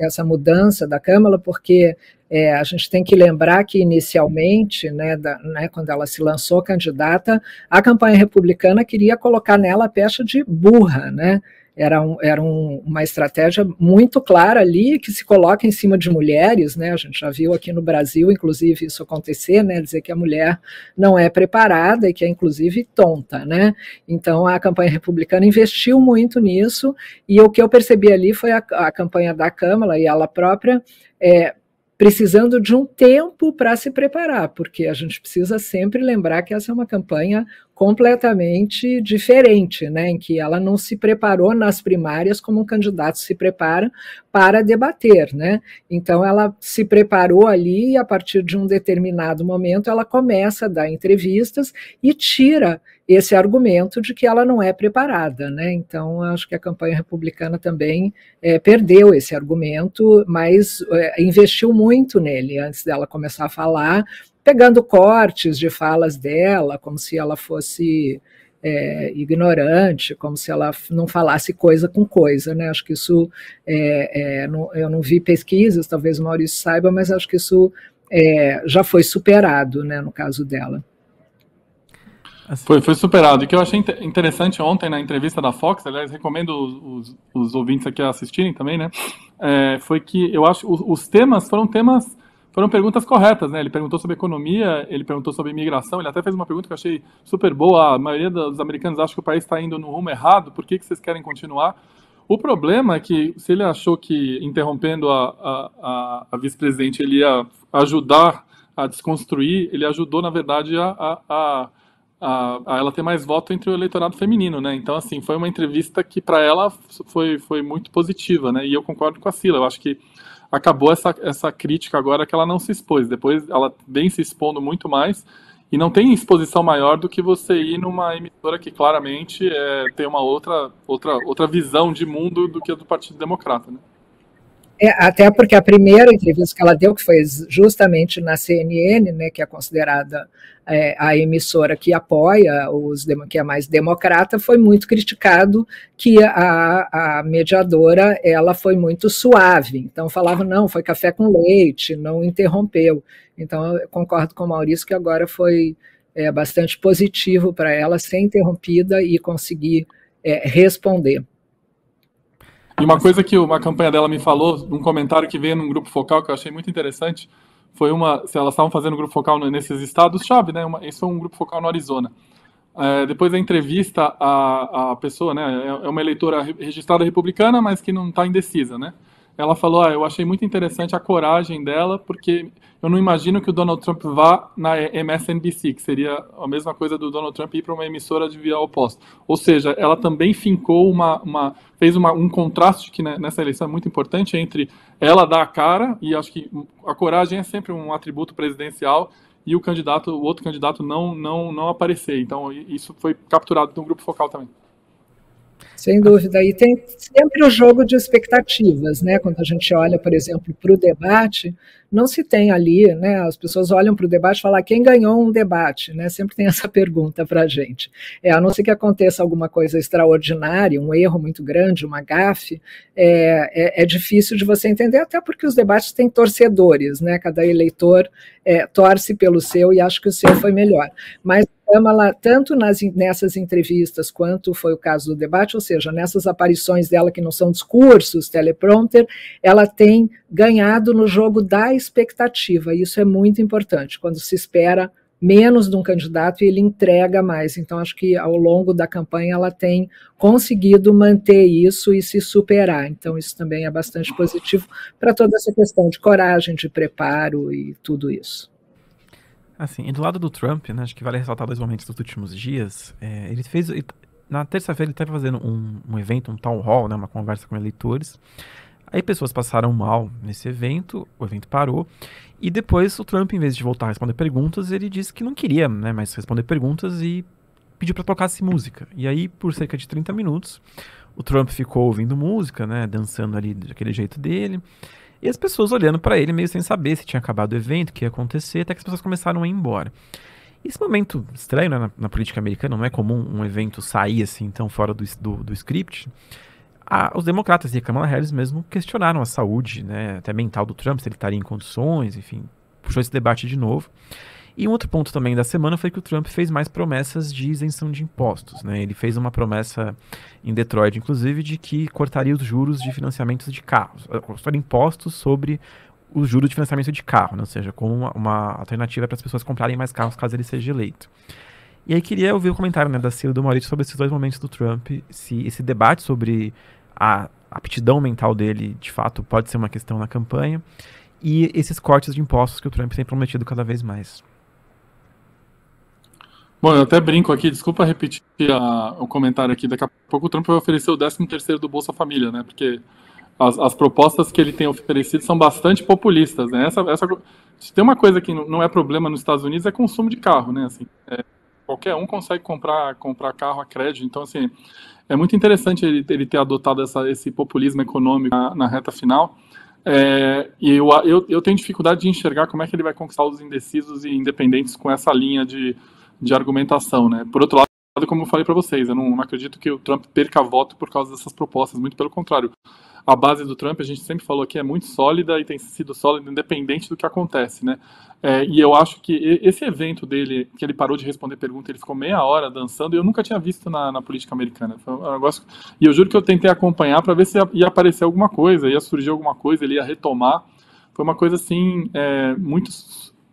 essa mudança da Câmara, porque é, a gente tem que lembrar que inicialmente, né, da, né, quando ela se lançou candidata, a campanha republicana queria colocar nela a pecha de burra, né? era, um, era um, uma estratégia muito clara ali que se coloca em cima de mulheres, né? A gente já viu aqui no Brasil, inclusive, isso acontecer, né? Dizer que a mulher não é preparada e que é, inclusive, tonta, né? Então a campanha republicana investiu muito nisso, e o que eu percebi ali foi a, a campanha da Câmara e ela própria. É, precisando de um tempo para se preparar, porque a gente precisa sempre lembrar que essa é uma campanha completamente diferente, né, em que ela não se preparou nas primárias como um candidato se prepara para debater, né? Então ela se preparou ali e a partir de um determinado momento ela começa a dar entrevistas e tira esse argumento de que ela não é preparada, né? Então acho que a campanha republicana também é, perdeu esse argumento, mas é, investiu muito nele antes dela começar a falar, pegando cortes de falas dela, como se ela fosse é, ignorante, como se ela não falasse coisa com coisa, né? Acho que isso é, é, não, eu não vi pesquisas, talvez o Maurício saiba, mas acho que isso é, já foi superado, né, no caso dela.
Assim, foi, foi superado. E que eu achei interessante ontem na entrevista da Fox, aliás, recomendo os, os, os ouvintes aqui assistirem também, né? É, foi que eu acho os, os temas foram temas foram perguntas corretas, né? Ele perguntou sobre economia, ele perguntou sobre imigração, ele até fez uma pergunta que eu achei super boa. A maioria dos americanos acha que o país está indo no rumo errado, por que, que vocês querem continuar? O problema é que, se ele achou que interrompendo a, a, a vice-presidente ele ia ajudar a desconstruir, ele ajudou, na verdade, a, a a, a ela ter mais voto entre o eleitorado feminino, né? Então, assim, foi uma entrevista que para ela foi, foi muito positiva, né? E eu concordo com a Sila, eu acho que acabou essa, essa crítica agora que ela não se expôs. Depois ela vem se expondo muito mais e não tem exposição maior do que você ir numa emissora que claramente é, tem uma outra, outra, outra visão de mundo do que a do Partido Democrata, né?
É, até porque a primeira entrevista que ela deu, que foi justamente na CNN, né, que é considerada é, a emissora que apoia os que é mais democrata, foi muito criticado que a, a mediadora ela foi muito suave. Então falava não, foi café com leite, não interrompeu. Então eu concordo com o Maurício que agora foi é, bastante positivo para ela ser interrompida e conseguir é, responder.
E uma coisa que uma campanha dela me falou, um comentário que veio num grupo focal que eu achei muito interessante, foi uma. Se elas estavam fazendo grupo focal nesses estados-chave, né? Uma, esse foi um grupo focal no Arizona. É, depois da entrevista, a, a pessoa, né? É, é uma eleitora registrada republicana, mas que não está indecisa, né? ela falou: ah, eu achei muito interessante a coragem dela, porque eu não imagino que o Donald Trump vá na MSNBC, que seria a mesma coisa do Donald Trump ir para uma emissora de via oposta. Ou seja, ela também fincou uma, uma fez uma, um contraste que né, nessa eleição é muito importante entre ela dar a cara e acho que a coragem é sempre um atributo presidencial e o candidato, o outro candidato não não não aparecer. Então isso foi capturado no grupo focal também.
Sem dúvida. E tem sempre o jogo de expectativas, né? Quando a gente olha, por exemplo, para o debate, não se tem ali, né? As pessoas olham para o debate e falam ah, quem ganhou um debate, né? Sempre tem [LAUGHS] essa pergunta para a gente. É, a não ser que aconteça alguma coisa extraordinária, um erro muito grande, uma gafe, é, é, é difícil de você entender, até porque os debates têm torcedores, né? Cada eleitor é, torce pelo seu e acha que o seu foi melhor. Mas Câmara, tanto nas, nessas entrevistas quanto foi o caso do debate, ou seja, nessas aparições dela que não são discursos, teleprompter, ela tem ganhado no jogo da expectativa. Isso é muito importante, quando se espera menos de um candidato e ele entrega mais. Então, acho que ao longo da campanha ela tem conseguido manter isso e se superar. Então, isso também é bastante positivo para toda essa questão de coragem, de preparo e tudo isso.
Assim, e do lado do Trump, né, acho que vale ressaltar dois momentos dos últimos dias. É, ele fez. na terça-feira ele estava fazendo um, um, evento, um town hall, né, uma conversa com eleitores. Aí pessoas passaram mal nesse evento, o evento parou. E depois o Trump, em vez de voltar a responder perguntas, ele disse que não queria né, mais responder perguntas e pediu para tocasse música. E aí, por cerca de 30 minutos, o Trump ficou ouvindo música, né, dançando ali daquele jeito dele. E as pessoas olhando para ele meio sem saber se tinha acabado o evento, o que ia acontecer, até que as pessoas começaram a ir embora. Esse momento estranho né, na, na, política americana, não é comum um evento sair assim tão fora do, do, do script. os democratas e a Kamala Harris mesmo questionaram a saúde, né, até mental do Trump, se ele estaria em condições, enfim, puxou esse debate de novo. E um outro ponto também da semana foi que o Trump fez mais promessas de isenção de impostos. Né? Ele fez uma promessa em Detroit, inclusive, de que cortaria os juros de financiamentos de carros, eh, cortaria impostos sobre os juros de financiamento de carro, né? ou seja, como uma, uma alternativa para as pessoas comprarem mais carros caso ele seja eleito. E aí queria ouvir o comentário né, da Cila e do Maurício sobre esses dois momentos do Trump, se esse debate sobre a aptidão mental dele, de fato, pode ser uma questão na campanha, e esses cortes de impostos que o Trump tem prometido cada vez mais. Bom, eu até
brinco aqui, desculpa repetir a, o comentário aqui, daqui a pouco o Trump vai oferecer o 13 terceiro do Bolsa Família, né, porque as, as, propostas que ele tem oferecido são bastante populistas, né, essa, essa, se tem uma coisa que não é problema nos Estados Unidos é consumo de carro, né, assim, é, qualquer um consegue comprar, comprar carro a crédito, então, assim, é muito interessante ele, ele ter adotado essa, esse populismo econômico na, na reta final, é, e eu, eu, eu tenho dificuldade de enxergar como é que ele vai conquistar os indecisos e independentes com essa linha de de argumentação, né? Por outro lado, como eu falei para vocês, eu não, não, acredito que o Trump perca voto por causa dessas propostas, muito pelo contrário. A base do Trump, a gente sempre falou aqui, é muito sólida e tem sido sólida independente do que acontece, né? É, e eu acho que esse evento dele, que ele parou de responder pergunta, ele ficou meia hora dançando, e eu nunca tinha visto na, na política americana. Foi um negócio, e eu juro que eu tentei acompanhar para ver se ia, ia aparecer alguma coisa, ia surgir alguma coisa, ele ia retomar. Foi uma coisa, assim, é, muito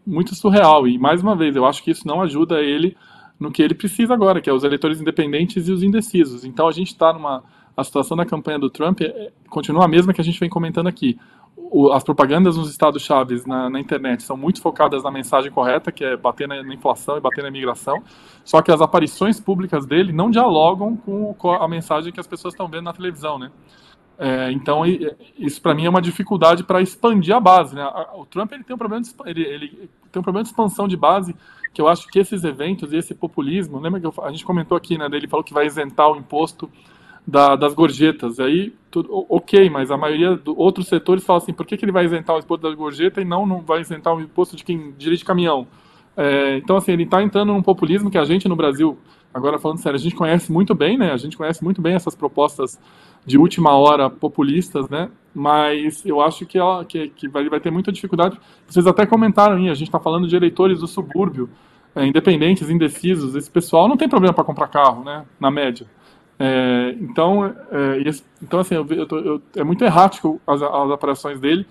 muito surreal. E, mais uma vez, eu acho que isso não ajuda ele no que ele precisa agora, que é os eleitores independentes e os indecisos. Então, a gente está numa. A situação da campanha do Trump é, continua a mesma que a gente vem comentando aqui. O, as propagandas nos estados chaves na, na, internet são muito focadas na mensagem correta, que é bater na, na, inflação e bater na imigração, só que as aparições públicas dele não dialogam com a mensagem que as pessoas estão vendo na televisão, né? É, então isso para mim é uma dificuldade para expandir a base. Né? O Trump ele tem um problema de, ele, ele, tem um problema de expansão de base que eu acho que esses eventos e esse populismo, lembra que eu, a gente comentou aqui, né? Ele falou que vai isentar o imposto da, das gorjetas. Aí, tudo, ok, mas a maioria dos outros setores fala assim, por que, que ele vai isentar o imposto da gorjeta e não, não vai isentar o imposto de quem dirige caminhão? É, então, assim, ele está entrando num populismo que a gente no Brasil, agora falando sério, a gente conhece muito bem, né? A gente conhece muito bem essas propostas de última hora populistas, né? Mas eu acho que, ela, que, que vai, vai ter muita dificuldade. Vocês até comentaram aí, a gente está falando de eleitores do subúrbio, é, independentes, indecisos. Esse pessoal não tem problema para comprar carro, né? Na média. É, então, é, então, assim, eu, eu tô, eu, é muito errático as, as aparições dele.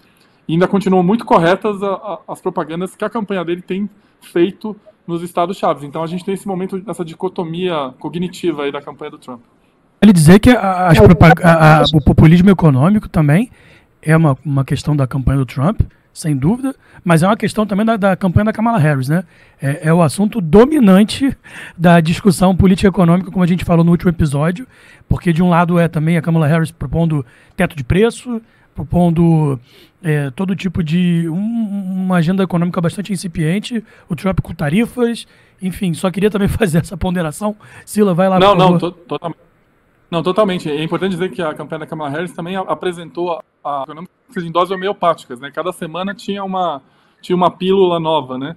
E ainda continuam muito corretas a, a, as propagandas que a campanha dele tem feito nos estados chaves. Então a gente tem esse momento, essa dicotomia cognitiva aí da campanha do Trump.
Vale dizer que a, a, é o populismo econômico também é uma, uma questão da campanha do Trump, sem dúvida, mas é uma questão também da, da campanha da Kamala Harris, né? É, é, o assunto dominante da discussão política econômica, como a gente falou no último episódio, porque de um lado é também a Kamala Harris propondo teto de preço, propondo é, todo tipo de um, uma agenda econômica bastante incipiente, o Trump com tarifas, enfim, só queria também [LAUGHS] fazer essa ponderação. Sila, vai lá. Não, não,
totalmente. Não, totalmente. É importante dizer que a campanha da Kamala Harris também apresentou a, a em doses homeopáticas, né? Cada semana tinha uma, tinha uma pílula nova, né?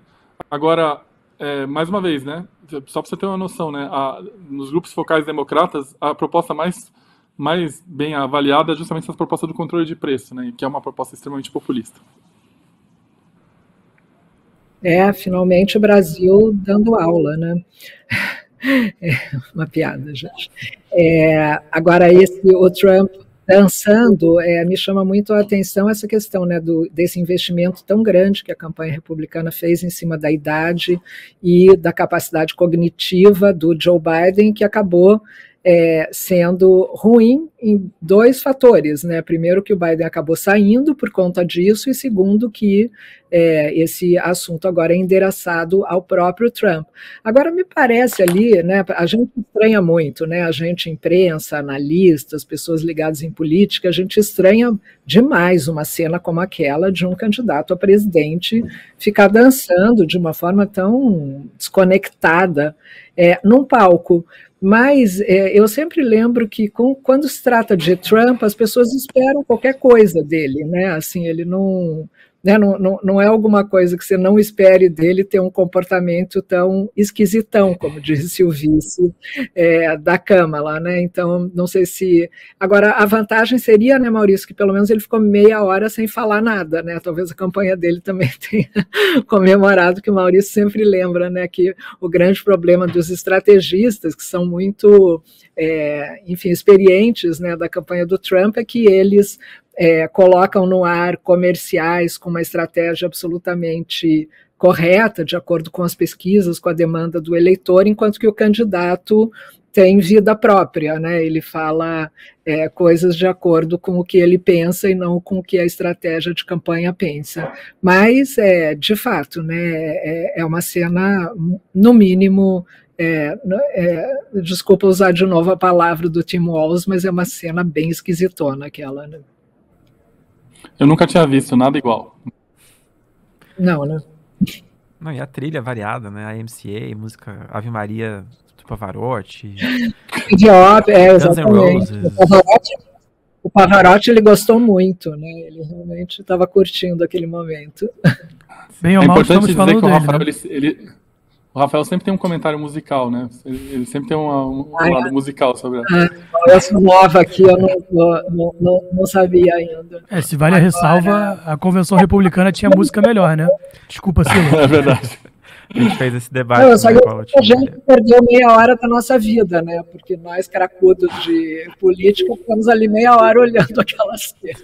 Agora, é, mais uma vez, né? Só para você ter uma noção, né? A, nos grupos focais democratas, a proposta mais, mais bem avaliada é justamente essa proposta do controle de preço, né? Que é uma proposta extremamente populista.
É, finalmente o Brasil dando aula, né? É uma piada, gente. É, agora, esse, o Trump dançando, é, me chama muito a atenção essa questão né, do, desse investimento tão grande que a campanha republicana fez em cima da idade e da capacidade cognitiva do Joe Biden, que acabou é, sendo ruim em dois fatores, né? Primeiro que o Biden acabou saindo por conta disso e segundo que é, esse assunto agora é endereçado ao próprio Trump. Agora me parece ali, né? A gente estranha muito, né? A gente imprensa, analistas, pessoas ligadas em política, a gente estranha demais uma cena como aquela de um candidato a presidente ficar dançando de uma forma tão desconectada é, num palco. Mas é, eu sempre lembro que com, quando se trata de Trump, as pessoas esperam qualquer coisa dele, né? Assim, ele não né? Não, não, não é alguma coisa que você não espere dele ter um comportamento tão esquisitão, como disse o vice é, da Câmara lá, né? Então, não sei se. Agora, a vantagem seria, né, Maurício, que pelo menos ele ficou meia hora sem falar nada, né? Talvez a campanha dele também [LAUGHS] tenha comemorado, que o Maurício sempre lembra, né? Que o grande problema dos estrategistas, que são muito, é, enfim, experientes, né, da campanha do Trump, é que eles é, colocam no ar comerciais com uma estratégia absolutamente correta, de acordo com as pesquisas, com a demanda do eleitor, enquanto que o candidato tem vida própria, né? Ele fala é, coisas de acordo com o que ele pensa e não com o que a estratégia de campanha pensa. Mas é de fato, né? É, é uma cena no mínimo, é, né, é desculpa usar de novo a palavra do Tim Walls, mas é uma cena bem esquisitona aquela. Né?
Eu
nunca tinha visto nada igual.
Não, né?
Não, e a trilha variada, né? A MCA, música Ave Maria do tipo Pavarotti.
Idiota, é, exatamente. O Pavarotti, o Pavarotti, ele gostou muito, né? Ele realmente estava curtindo aquele momento.
Bem, é importante dizer que o Rafael, né? ele o Rafael sempre tem um comentário musical, né? Ele, ele sempre tem uma, um, um lado musical sobre ela.
Essa nova aqui eu não, não, não, não sabia
ainda. É, se vale a ressalva, a Convenção Republicana tinha música melhor, né? Desculpa, Silvio. [LAUGHS] é verdade.
A gente fez esse debate. Não, a gente perdeu meia hora da nossa vida, né? Porque nós, caracudos de política, ficamos ali meia hora olhando [LAUGHS] aquela cena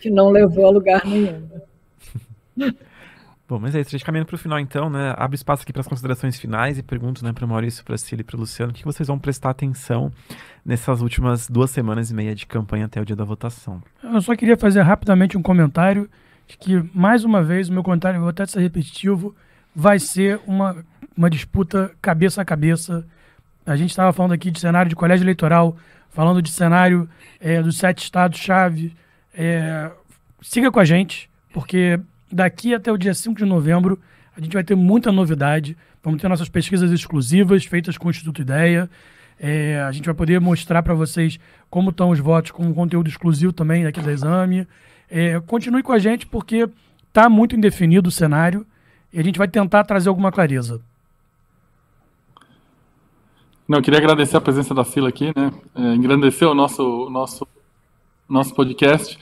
que não levou a lugar nenhum.
Bom, mas é isso. A gente caminhando para o final, então, né? Abre espaço aqui para as considerações finais e pergunto né, para o Maurício, para a Cília e para o Luciano o que vocês vão prestar atenção nessas últimas duas semanas e meia de campanha até o dia da votação.
Eu só queria fazer rapidamente um comentário de que, mais uma vez, o meu comentário, vou até ser repetitivo, vai ser uma, uma disputa cabeça a cabeça. A gente estava falando aqui de cenário de colégio eleitoral, falando de cenário é, dos sete estados-chave. É, siga com a gente, porque daqui até o dia 5 de novembro, a gente vai ter muita novidade. Vamos ter nossas pesquisas exclusivas feitas com o Instituto Ideia. É, a gente vai poder mostrar para vocês como estão os votos, com um conteúdo exclusivo também daqui da Exame. É, continue com a gente, porque está muito indefinido o cenário e a gente vai tentar trazer alguma clareza.
Não, queria agradecer a presença da Sila aqui, né? É, engrandecer o nosso, nosso, nosso podcast.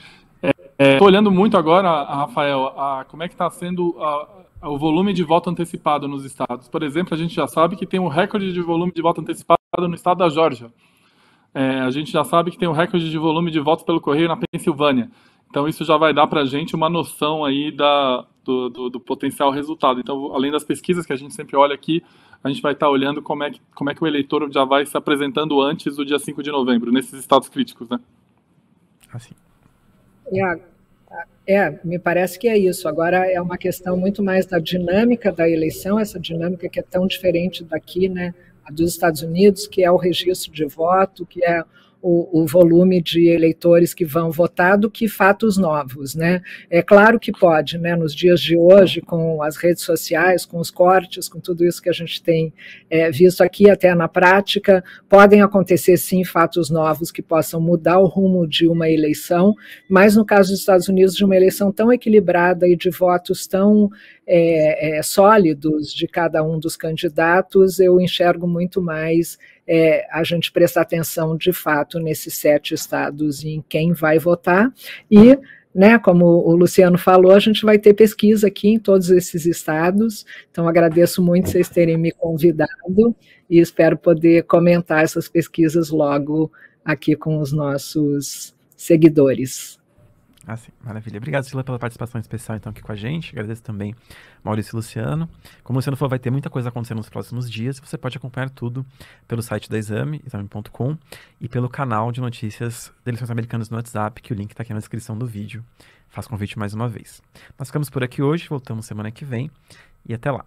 Estou é, olhando muito agora, Rafael, a, como é que está sendo a, a, o volume de voto antecipado nos estados. Por exemplo, a gente já sabe que tem um recorde de volume de voto antecipado no estado da Georgia. É, a gente já sabe que tem um recorde de volume de votos pelo correio na Pensilvânia. Então, isso já vai dar para a gente uma noção aí da, do, do, do, potencial resultado. Então, além das pesquisas que a gente sempre olha aqui, a gente vai estar tá olhando como é, que, como é que o eleitor já vai se apresentando antes do dia 5 de novembro, nesses estados críticos, né?
Assim. É, é, me parece que é isso. Agora é uma questão muito mais da dinâmica da eleição, essa dinâmica que é tão diferente daqui, né? A dos Estados Unidos, que é o registro de voto, que é o, o, volume de eleitores que vão votar do que fatos novos, né? É claro que pode, né? Nos dias de hoje, com as redes sociais, com os cortes, com tudo isso que a gente tem é, visto aqui até na prática, podem acontecer sim fatos novos que possam mudar o rumo de uma eleição, mas no caso dos Estados Unidos, de uma eleição tão equilibrada e de votos tão é, é, sólidos de cada um dos candidatos, eu enxergo muito mais é, a gente prestar atenção de fato nesses sete estados em quem vai votar e né, como o Luciano falou, a gente vai ter pesquisa aqui em todos esses estados. Então, agradeço muito vocês terem me convidado e espero poder comentar essas pesquisas logo aqui com os nossos seguidores.
Ah, sim, maravilha. Obrigado, Sila, pela participação especial então aqui com a gente. Agradeço também Maurício e Luciano. Como o Luciano falou, vai ter muita coisa acontecendo nos próximos dias. Você pode acompanhar tudo pelo site da Exame, exame.com, e pelo canal de notícias de eleições americanas no WhatsApp, que o link está aqui na descrição do vídeo. Faço convite mais uma vez. Nós ficamos por aqui hoje, voltamos semana que vem e até lá.